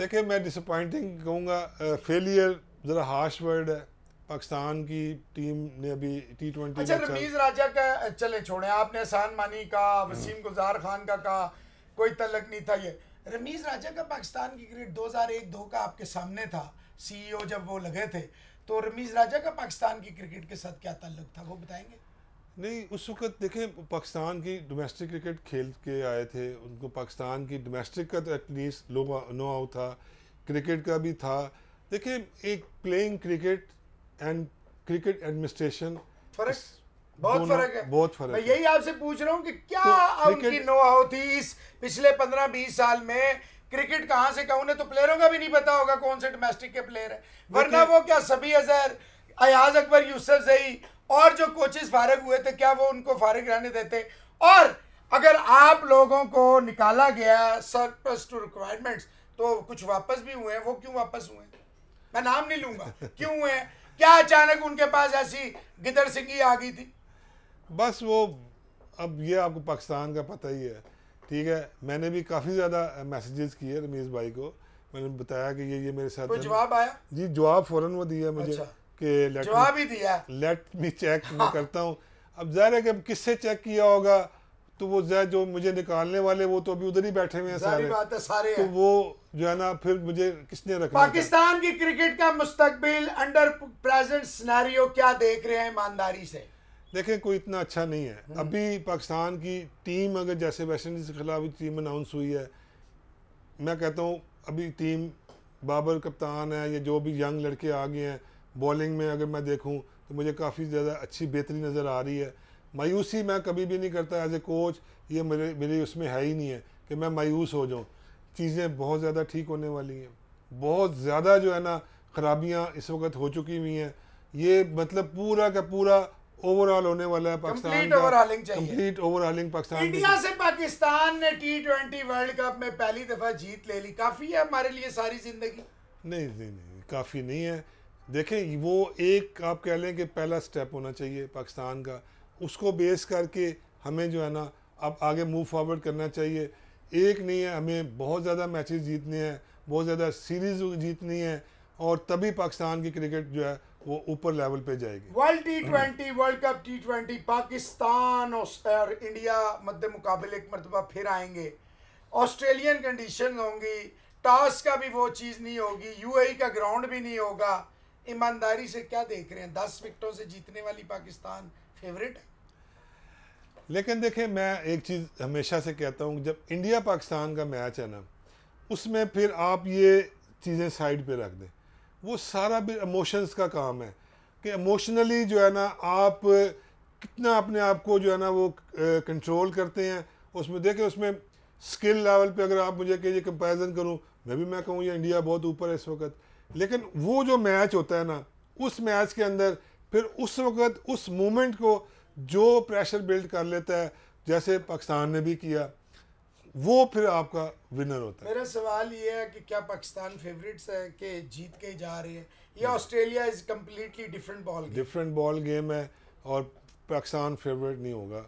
देखिए मैं डिसअपॉइंटिंग कहूँगा फेलियर ज़रा हार्श वर्ड है पाकिस्तान की टीम ने अभी टी ट्वेंटी अच्छा रमीज राजा का चले छोड़े आपने एहसान मानी का वसीम गुजार खान का कहा कोई तलक नहीं था ये रमीज राजा का पाकिस्तान की हजार 2001 दो का आपके सामने था सीईओ e जब वो लगे थे तो रमीज राजा का पाकिस्तान की क्रिकेट के साथ क्या तल्लक था वो बताएंगे नहीं उस वक्त देखें पाकिस्तान की डोमेस्टिक क्रिकेट खेल के आए थे उनको पाकिस्तान की डोमेस्टिक का तो एटलीस्ट लोग नो आउट था क्रिकेट का भी था देखें एक playing cricket and cricket administration फर्क बहुत फर्क है बहुत फर्क मैं यही आपसे पूछ रहा हूँ कि क्या तो उनकी नो आउट थी इस पिछले पंद्रह बीस साल में क्रिकेट कहाँ से कहा उन्हें तो प्लेयरों का भी नहीं पता होगा कौन से डोमेस्टिक के प्लेयर है वरना वो क्या सभी अजहर अयाज अकबर यूसुफ जई और जो कोचेस फारग हुए थे क्या वो उनको फारग रहने देते और अगर आप लोगों को निकाला गया सरप्लस टू रिक्वायरमेंट्स तो कुछ वापस भी हुए हैं वो क्यों वापस हुए मैं नाम नहीं लूंगा (laughs) क्यों हुए क्या अचानक उनके पास ऐसी गिदर सिंगी आ गई थी बस वो अब ये आपको पाकिस्तान का पता ही है ठीक है मैंने भी काफ़ी ज़्यादा मैसेजेस किए रमेश भाई को मैंने बताया कि ये ये मेरे साथ जवाब आया जी जवाब फ़ौरन वो दिया मुझे अच्छा। कि जवाब ही दिया लेट मी चेक हाँ। मैं करता हूँ अब जाहिर है कि अब किससे चेक किया होगा तो वो जै जो मुझे निकालने वाले वो तो अभी उधर ही बैठे हुए हैं सारे बात है सारे तो वो जो है ना फिर मुझे किसने रखा पाकिस्तान की क्रिकेट का मुस्तकबिल अंडर प्रेजेंट सिनेरियो क्या देख रहे हैं ईमानदारी से देखें कोई इतना अच्छा नहीं है हम्म। अभी पाकिस्तान की टीम अगर जैसे वेस्ट इंडीज़ के खिलाफ टीम अनाउंस हुई है मैं कहता हूँ अभी टीम बाबर कप्तान है या जो भी यंग लड़के आ गए हैं बॉलिंग में अगर मैं देखूँ तो मुझे काफ़ी ज़्यादा अच्छी बेहतरी नज़र आ रही है मायूसी मैं कभी भी नहीं करता एज ए कोच ये मेरे मेरी उसमें है ही नहीं है कि मैं मायूस हो जाऊँ चीज़ें बहुत ज़्यादा ठीक होने वाली हैं बहुत ज़्यादा जो है ना खराबियाँ इस वक्त हो चुकी हुई हैं ये मतलब पूरा का पूरा ओवरऑल होने वाला है Pakistan complete overhauling Pakistan India से पाकिस्तान ने टी ट्वेंटी वर्ल्ड कप में पहली दफ़ा जीत ले ली काफ़ी है हमारे लिए सारी ज़िंदगी नहीं नहीं नहीं काफ़ी नहीं है देखें वो एक आप कह लें कि पहला स्टेप होना चाहिए पाकिस्तान का उसको बेस करके हमें जो है ना अब आगे मूव फॉरवर्ड करना चाहिए एक नहीं है हमें बहुत ज़्यादा मैचेस जीतने हैं बहुत ज़्यादा सीरीज जीतनी है और तभी पाकिस्तान की क्रिकेट जो है वो ऊपर लेवल पे जाएगी world T twenty world cup T twenty Pakistan और इंडिया मध्य मुकाबले एक मरतबा फिर आएंगे ऑस्ट्रेलियन कंडीशन होंगी टॉस का भी वो चीज़ नहीं होगी यूएई e का ग्राउंड भी नहीं होगा ईमानदारी से क्या देख रहे हैं दस विकटों से जीतने वाली पाकिस्तान फेवरेट है लेकिन देखें मैं एक चीज़ हमेशा से कहता हूँ जब इंडिया पाकिस्तान का मैच है ना उसमें फिर आप ये चीज़ें साइड पे रख दें वो सारा भी इमोशंस का काम है कि इमोशनली जो है ना आप कितना अपने आप को जो है ना वो कंट्रोल करते हैं उसमें देखें उसमें स्किल लेवल पे अगर आप मुझे कहिए कंपैरिजन करूँ मैं भी मैं कहूँ ये इंडिया बहुत ऊपर है इस वक्त लेकिन वो जो मैच होता है ना उस मैच के अंदर फिर उस वक्त उस मोमेंट को जो प्रेशर बिल्ड कर लेता है जैसे पाकिस्तान ने भी किया वो फिर आपका विनर होता है मेरा सवाल ये है कि क्या पाकिस्तान फेवरेट्स है कि जीत के जा रही है या Australia is completely different ball different ball game है और पाकिस्तान फेवरेट नहीं होगा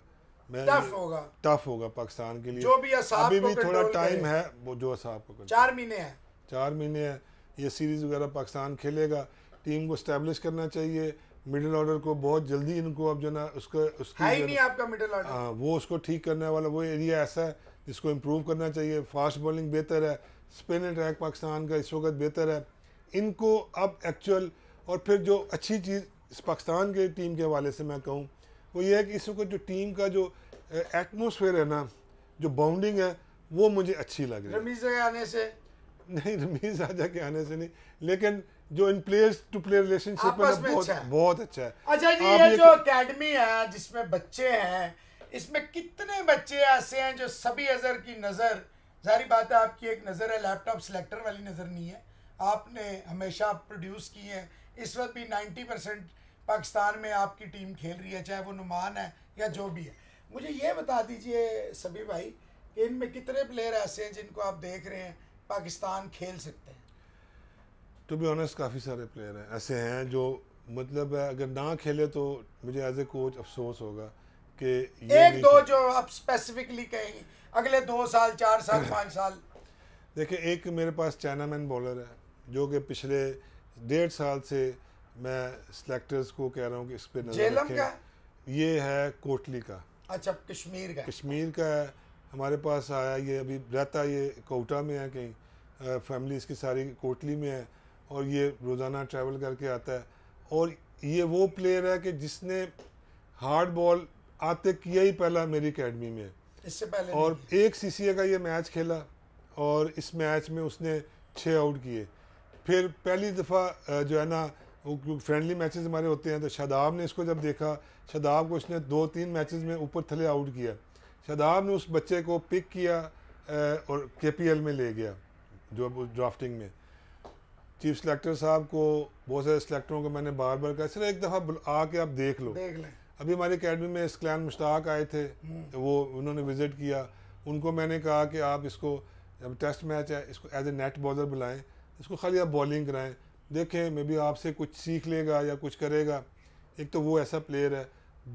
टफ होगा टफ होगा पाकिस्तान के लिए जो भी अभी भी थोड़ा टाइम है वो जो असाब को चार महीने है चार महीने है ये सीरीज़ वगैरह पाकिस्तान खेलेगा टीम को स्टैब्लिश करना चाहिए मिडिल ऑर्डर को बहुत जल्दी इनको अब जो ना उसका उसकी है नहीं आपका मिडिल ऑर्डर हाँ वो उसको ठीक करने वाला वो एरिया ऐसा है जिसको इम्प्रूव करना चाहिए फास्ट बॉलिंग बेहतर है स्पिन अटैक पाकिस्तान का इस वक्त बेहतर है इनको अब एक्चुअल और फिर जो अच्छी चीज़ इस पाकिस्तान के टीम के हवाले से मैं कहूँ वो ये है कि इस वक्त जो टीम का जो एटमोसफेयर है ना जो बाउंडिंग है वो मुझे अच्छी लग रही है आने से नहीं रमीज तो राजा के आने से नहीं लेकिन जो इन प्लेयर्स टू प्लेयर रिलेशनशिप में, बहुत अच्छा बहुत अच्छा है अच्छा जी ये जो एकेडमी है जिसमें बच्चे हैं इसमें कितने बच्चे ऐसे हैं जो सभी अजहर की नज़र जारी बात है आपकी एक नज़र है लैपटॉप सिलेक्टर वाली नज़र नहीं है आपने हमेशा प्रोड्यूस किए हैं इस वक्त भी नाइन्टी परसेंट पाकिस्तान में आपकी टीम खेल रही है चाहे वो नुमान है या जो भी है मुझे ये बता दीजिए सभी भाई कि इनमें कितने प्लेयर ऐसे हैं जिनको आप देख रहे हैं पाकिस्तान खेल सकते हैं टू बी ऑनेस्ट काफ़ी सारे प्लेयर हैं ऐसे हैं जो मतलब है अगर ना खेले तो मुझे एज ए कोच अफसोस होगा कि एक दो जो आप स्पेसिफिकली कहेंगे अगले दो साल चार साल (coughs) पाँच साल देखिए एक मेरे पास चाइना मैन बॉलर है जो कि पिछले डेढ़ साल से मैं सिलेक्टर्स को कह रहा हूँ कि इस पर नजर रखें ये है कोटली का अच्छा कश्मीर का कश्मीर का है हमारे पास आया ये अभी रहता ये कोटा में है कहीं फैमिली इसकी सारी कोटली में है और ये रोज़ाना ट्रैवल करके आता है और ये वो प्लेयर है कि जिसने हार्ड बॉल आते किया ही पहला मेरी अकेडमी में इससे पहले और एक सी का ये मैच खेला और इस मैच में उसने छः आउट किए फिर पहली दफ़ा जो है ना फ्रेंडली मैचेस हमारे होते हैं तो शादाब ने इसको जब देखा शादाब को उसने दो तीन मैचेस में ऊपर थले आउट किया शादाब ने उस बच्चे को पिक किया और के में ले गया जो ड्राफ्टिंग में चीफ सेलेक्टर साहब को बहुत सारे सेलेक्टरों को मैंने बार बार कहा सिर्फ एक दफ़ा आके आप देख लो देख लें अभी हमारी अकेडमी में इसकलान मुश्ताक आए थे हम्म। वो उन्होंने विज़िट किया उनको मैंने कहा कि आप इसको जब टेस्ट मैच है इसको एज ए नेट बॉलर बुलाएं इसको खाली आप बॉलिंग कराएं देखें मे बी आपसे कुछ सीख लेगा या कुछ करेगा एक तो वो ऐसा प्लेयर है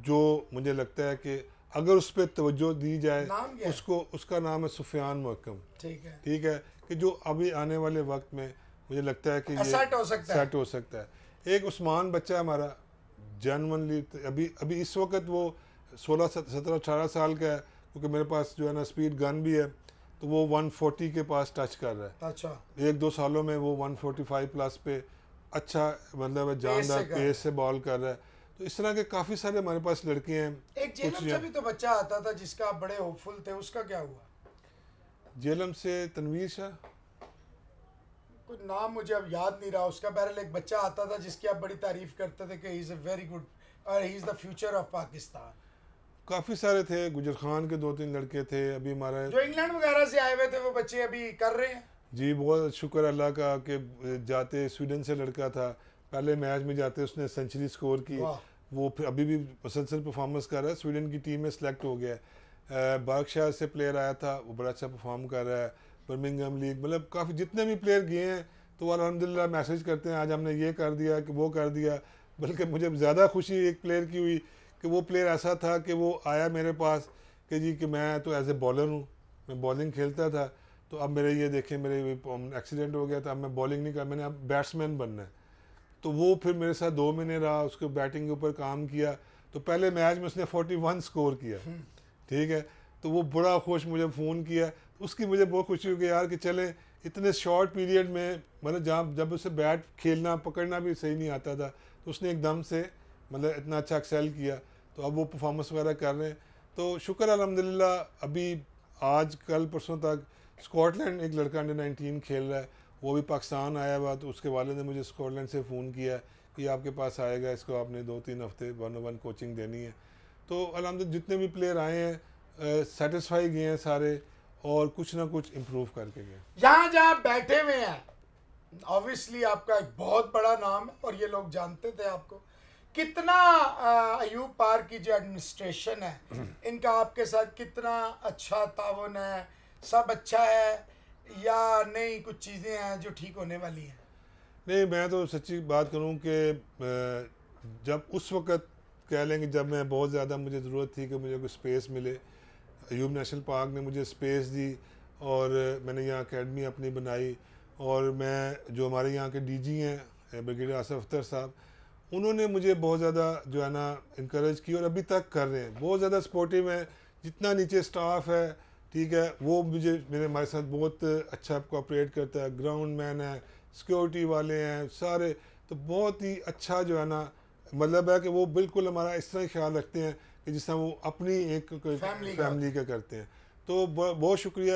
जो मुझे लगता है कि अगर उस पर तवज्जो दी जाए उसको उसका नाम है सुफियान महकम ठीक है ठीक है कि जो अभी आने वाले वक्त में मुझे लगता है कि हाँ, ये सेट हो सकता सेट हो सकता है एक उस्मान बच्चा है हमारा जनवनली अभी अभी इस वक्त वो सोलह सत्रह अठारह साल का है क्योंकि मेरे पास जो है ना स्पीड गन भी है तो वो वन फोर्टी के पास टच कर रहा है अच्छा एक दो सालों में वो वन फाइव प्लस पे अच्छा मतलब है जानदार पेस से बॉल कर रहा है तो इस तरह के काफ़ी सारे हमारे पास लड़के हैं एक जेलम से भी तो बच्चा आता था जिसका आप बड़े होपफुल थे उसका क्या हुआ जेलम से तनवीर शाह कुछ नाम मुझे अब याद नहीं रहा उसका बहरहाल एक बच्चा आता था जिसकी आप बड़ी तारीफ करते थे कि इज़ अ वेरी गुड और he is the future of Pakistan काफ़ी सारे थे गुजर खान के दो तीन लड़के थे अभी हमारे जो इंग्लैंड वगैरह से आए हुए थे वो बच्चे अभी कर रहे हैं जी बहुत शुक्र अल्लाह का कि जाते स्वीडन से लड़का था पहले मैच में जाते उसने सेंचुरी स्कोर की वो अभी भी मुसलसल परफॉर्मेंस कर रहा है स्वीडन की टीम में सेलेक्ट हो गया है बर्गशायर से प्लेयर आया था वो बड़ा अच्छा परफॉर्म कर रहा है बर्मिंगम लीग मतलब काफ़ी जितने भी प्लेयर गए हैं तो अलहमदिल्ला मैसेज करते हैं आज हमने ये कर दिया कि वो कर दिया बल्कि मुझे ज़्यादा खुशी एक प्लेयर की हुई कि वो प्लेयर ऐसा था कि वो आया मेरे पास कि जी कि मैं तो एज ए बॉलर हूँ मैं बॉलिंग खेलता था तो अब मेरे ये देखें मेरे एक्सीडेंट हो गया था अब मैं बॉलिंग नहीं कर मैंने अब बैट्समैन बनना है तो वो फिर मेरे साथ दो महीने रहा उसके बैटिंग के ऊपर काम किया तो पहले मैच में उसने 41 स्कोर किया हम्म। ठीक है तो वो बड़ा खुश मुझे फ़ोन किया उसकी मुझे बहुत खुशी हुई कि यार कि चले इतने शॉर्ट पीरियड में मतलब जहाँ जब उसे बैट खेलना पकड़ना भी सही नहीं आता था तो उसने एकदम से मतलब इतना अच्छा एक्सेल किया तो अब वो परफॉर्मेंस वगैरह कर रहे हैं तो शुक्र अलहमदिल्ला अभी आज कल परसों तक स्कॉटलैंड एक लड़का अंडर नाइनटीन खेल रहा है वो भी पाकिस्तान आया हुआ तो उसके वाले ने मुझे स्कॉटलैंड से फ़ोन किया कि आपके पास आएगा इसको आपने दो तीन हफ्ते वन वन कोचिंग देनी है तो अलहमद जितने भी प्लेयर आए हैं सेटिस्फाई गए हैं सारे और कुछ ना कुछ इम्प्रूव करके गए जहाँ जहाँ बैठे हुए हैं ऑब्वियसली आपका एक बहुत बड़ा नाम है और ये लोग जानते थे आपको कितना अयूब पार की जो एडमिनिस्ट्रेशन है इनका आपके साथ कितना अच्छा ताउन है सब अच्छा है या नहीं कुछ चीज़ें हैं जो ठीक होने वाली हैं नहीं मैं तो सच्ची बात करूं कि जब उस वक्त कह लेंगे जब मैं बहुत ज़्यादा मुझे ज़रूरत थी कि मुझे कुछ स्पेस मिले यूब नेशनल पार्क ने मुझे स्पेस दी और मैंने यहाँ अकेडमी अपनी बनाई और मैं जो हमारे यहाँ के डीजी हैं ब्रिगेडियर आसफ अख्तर साहब उन्होंने मुझे बहुत ज़्यादा जो है ना इनक्रेज की और अभी तक कर रहे हैं बहुत ज़्यादा सपोर्टिव हैं जितना नीचे स्टाफ है ठीक है वो मुझे मेरे हमारे साथ बहुत अच्छा कोऑपरेट करता है ग्राउंड मैन है सिक्योरिटी वाले हैं सारे तो बहुत ही अच्छा जो है ना मतलब है कि वो बिल्कुल हमारा इस तरह ख्याल रखते हैं कि जिस तरह वो अपनी एक फैमिली, फैमिली का करते हैं तो बहुत शुक्रिया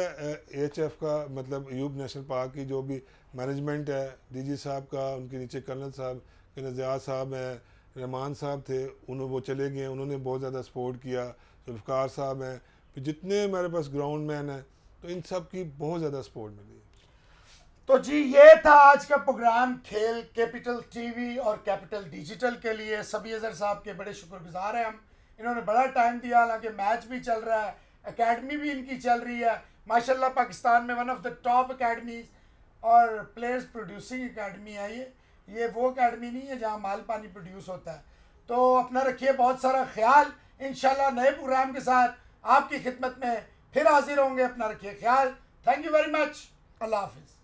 एच एफ का मतलब यूब नेशनल पार्क की जो भी मैनेजमेंट है डीजी साहब का उनके नीचे कर्नल साहब के नज़ार साहब हैं रहमान साहब थे उन्होंने वो चले गए उन्होंने बहुत ज़्यादा सपोर्ट किया जुल्फ़ार साहब हैं जितने मेरे पास ग्राउंड मैन हैं तो इन सब की बहुत ज़्यादा सपोर्ट मिली तो जी ये था आज का प्रोग्राम खेल कैपिटल टीवी और कैपिटल डिजिटल के लिए सभी अजहर साहब के बड़े शुक्रगुजार हैं हम इन्होंने बड़ा टाइम दिया हालांकि मैच भी चल रहा है एकेडमी भी इनकी चल रही है माशाल्लाह पाकिस्तान में one of the top academies और प्लेयर्स प्रोड्यूसिंग अकेडमी है ये ये वो अकेडमी नहीं है जहाँ माल पानी प्रोड्यूस होता है तो अपना रखिए बहुत सारा ख्याल इन नए प्रोग्राम के साथ आपकी खिदमत में फिर हाजिर होंगे अपना रखिए ख्याल थैंक यू वेरी मच अल्लाह हाफिज़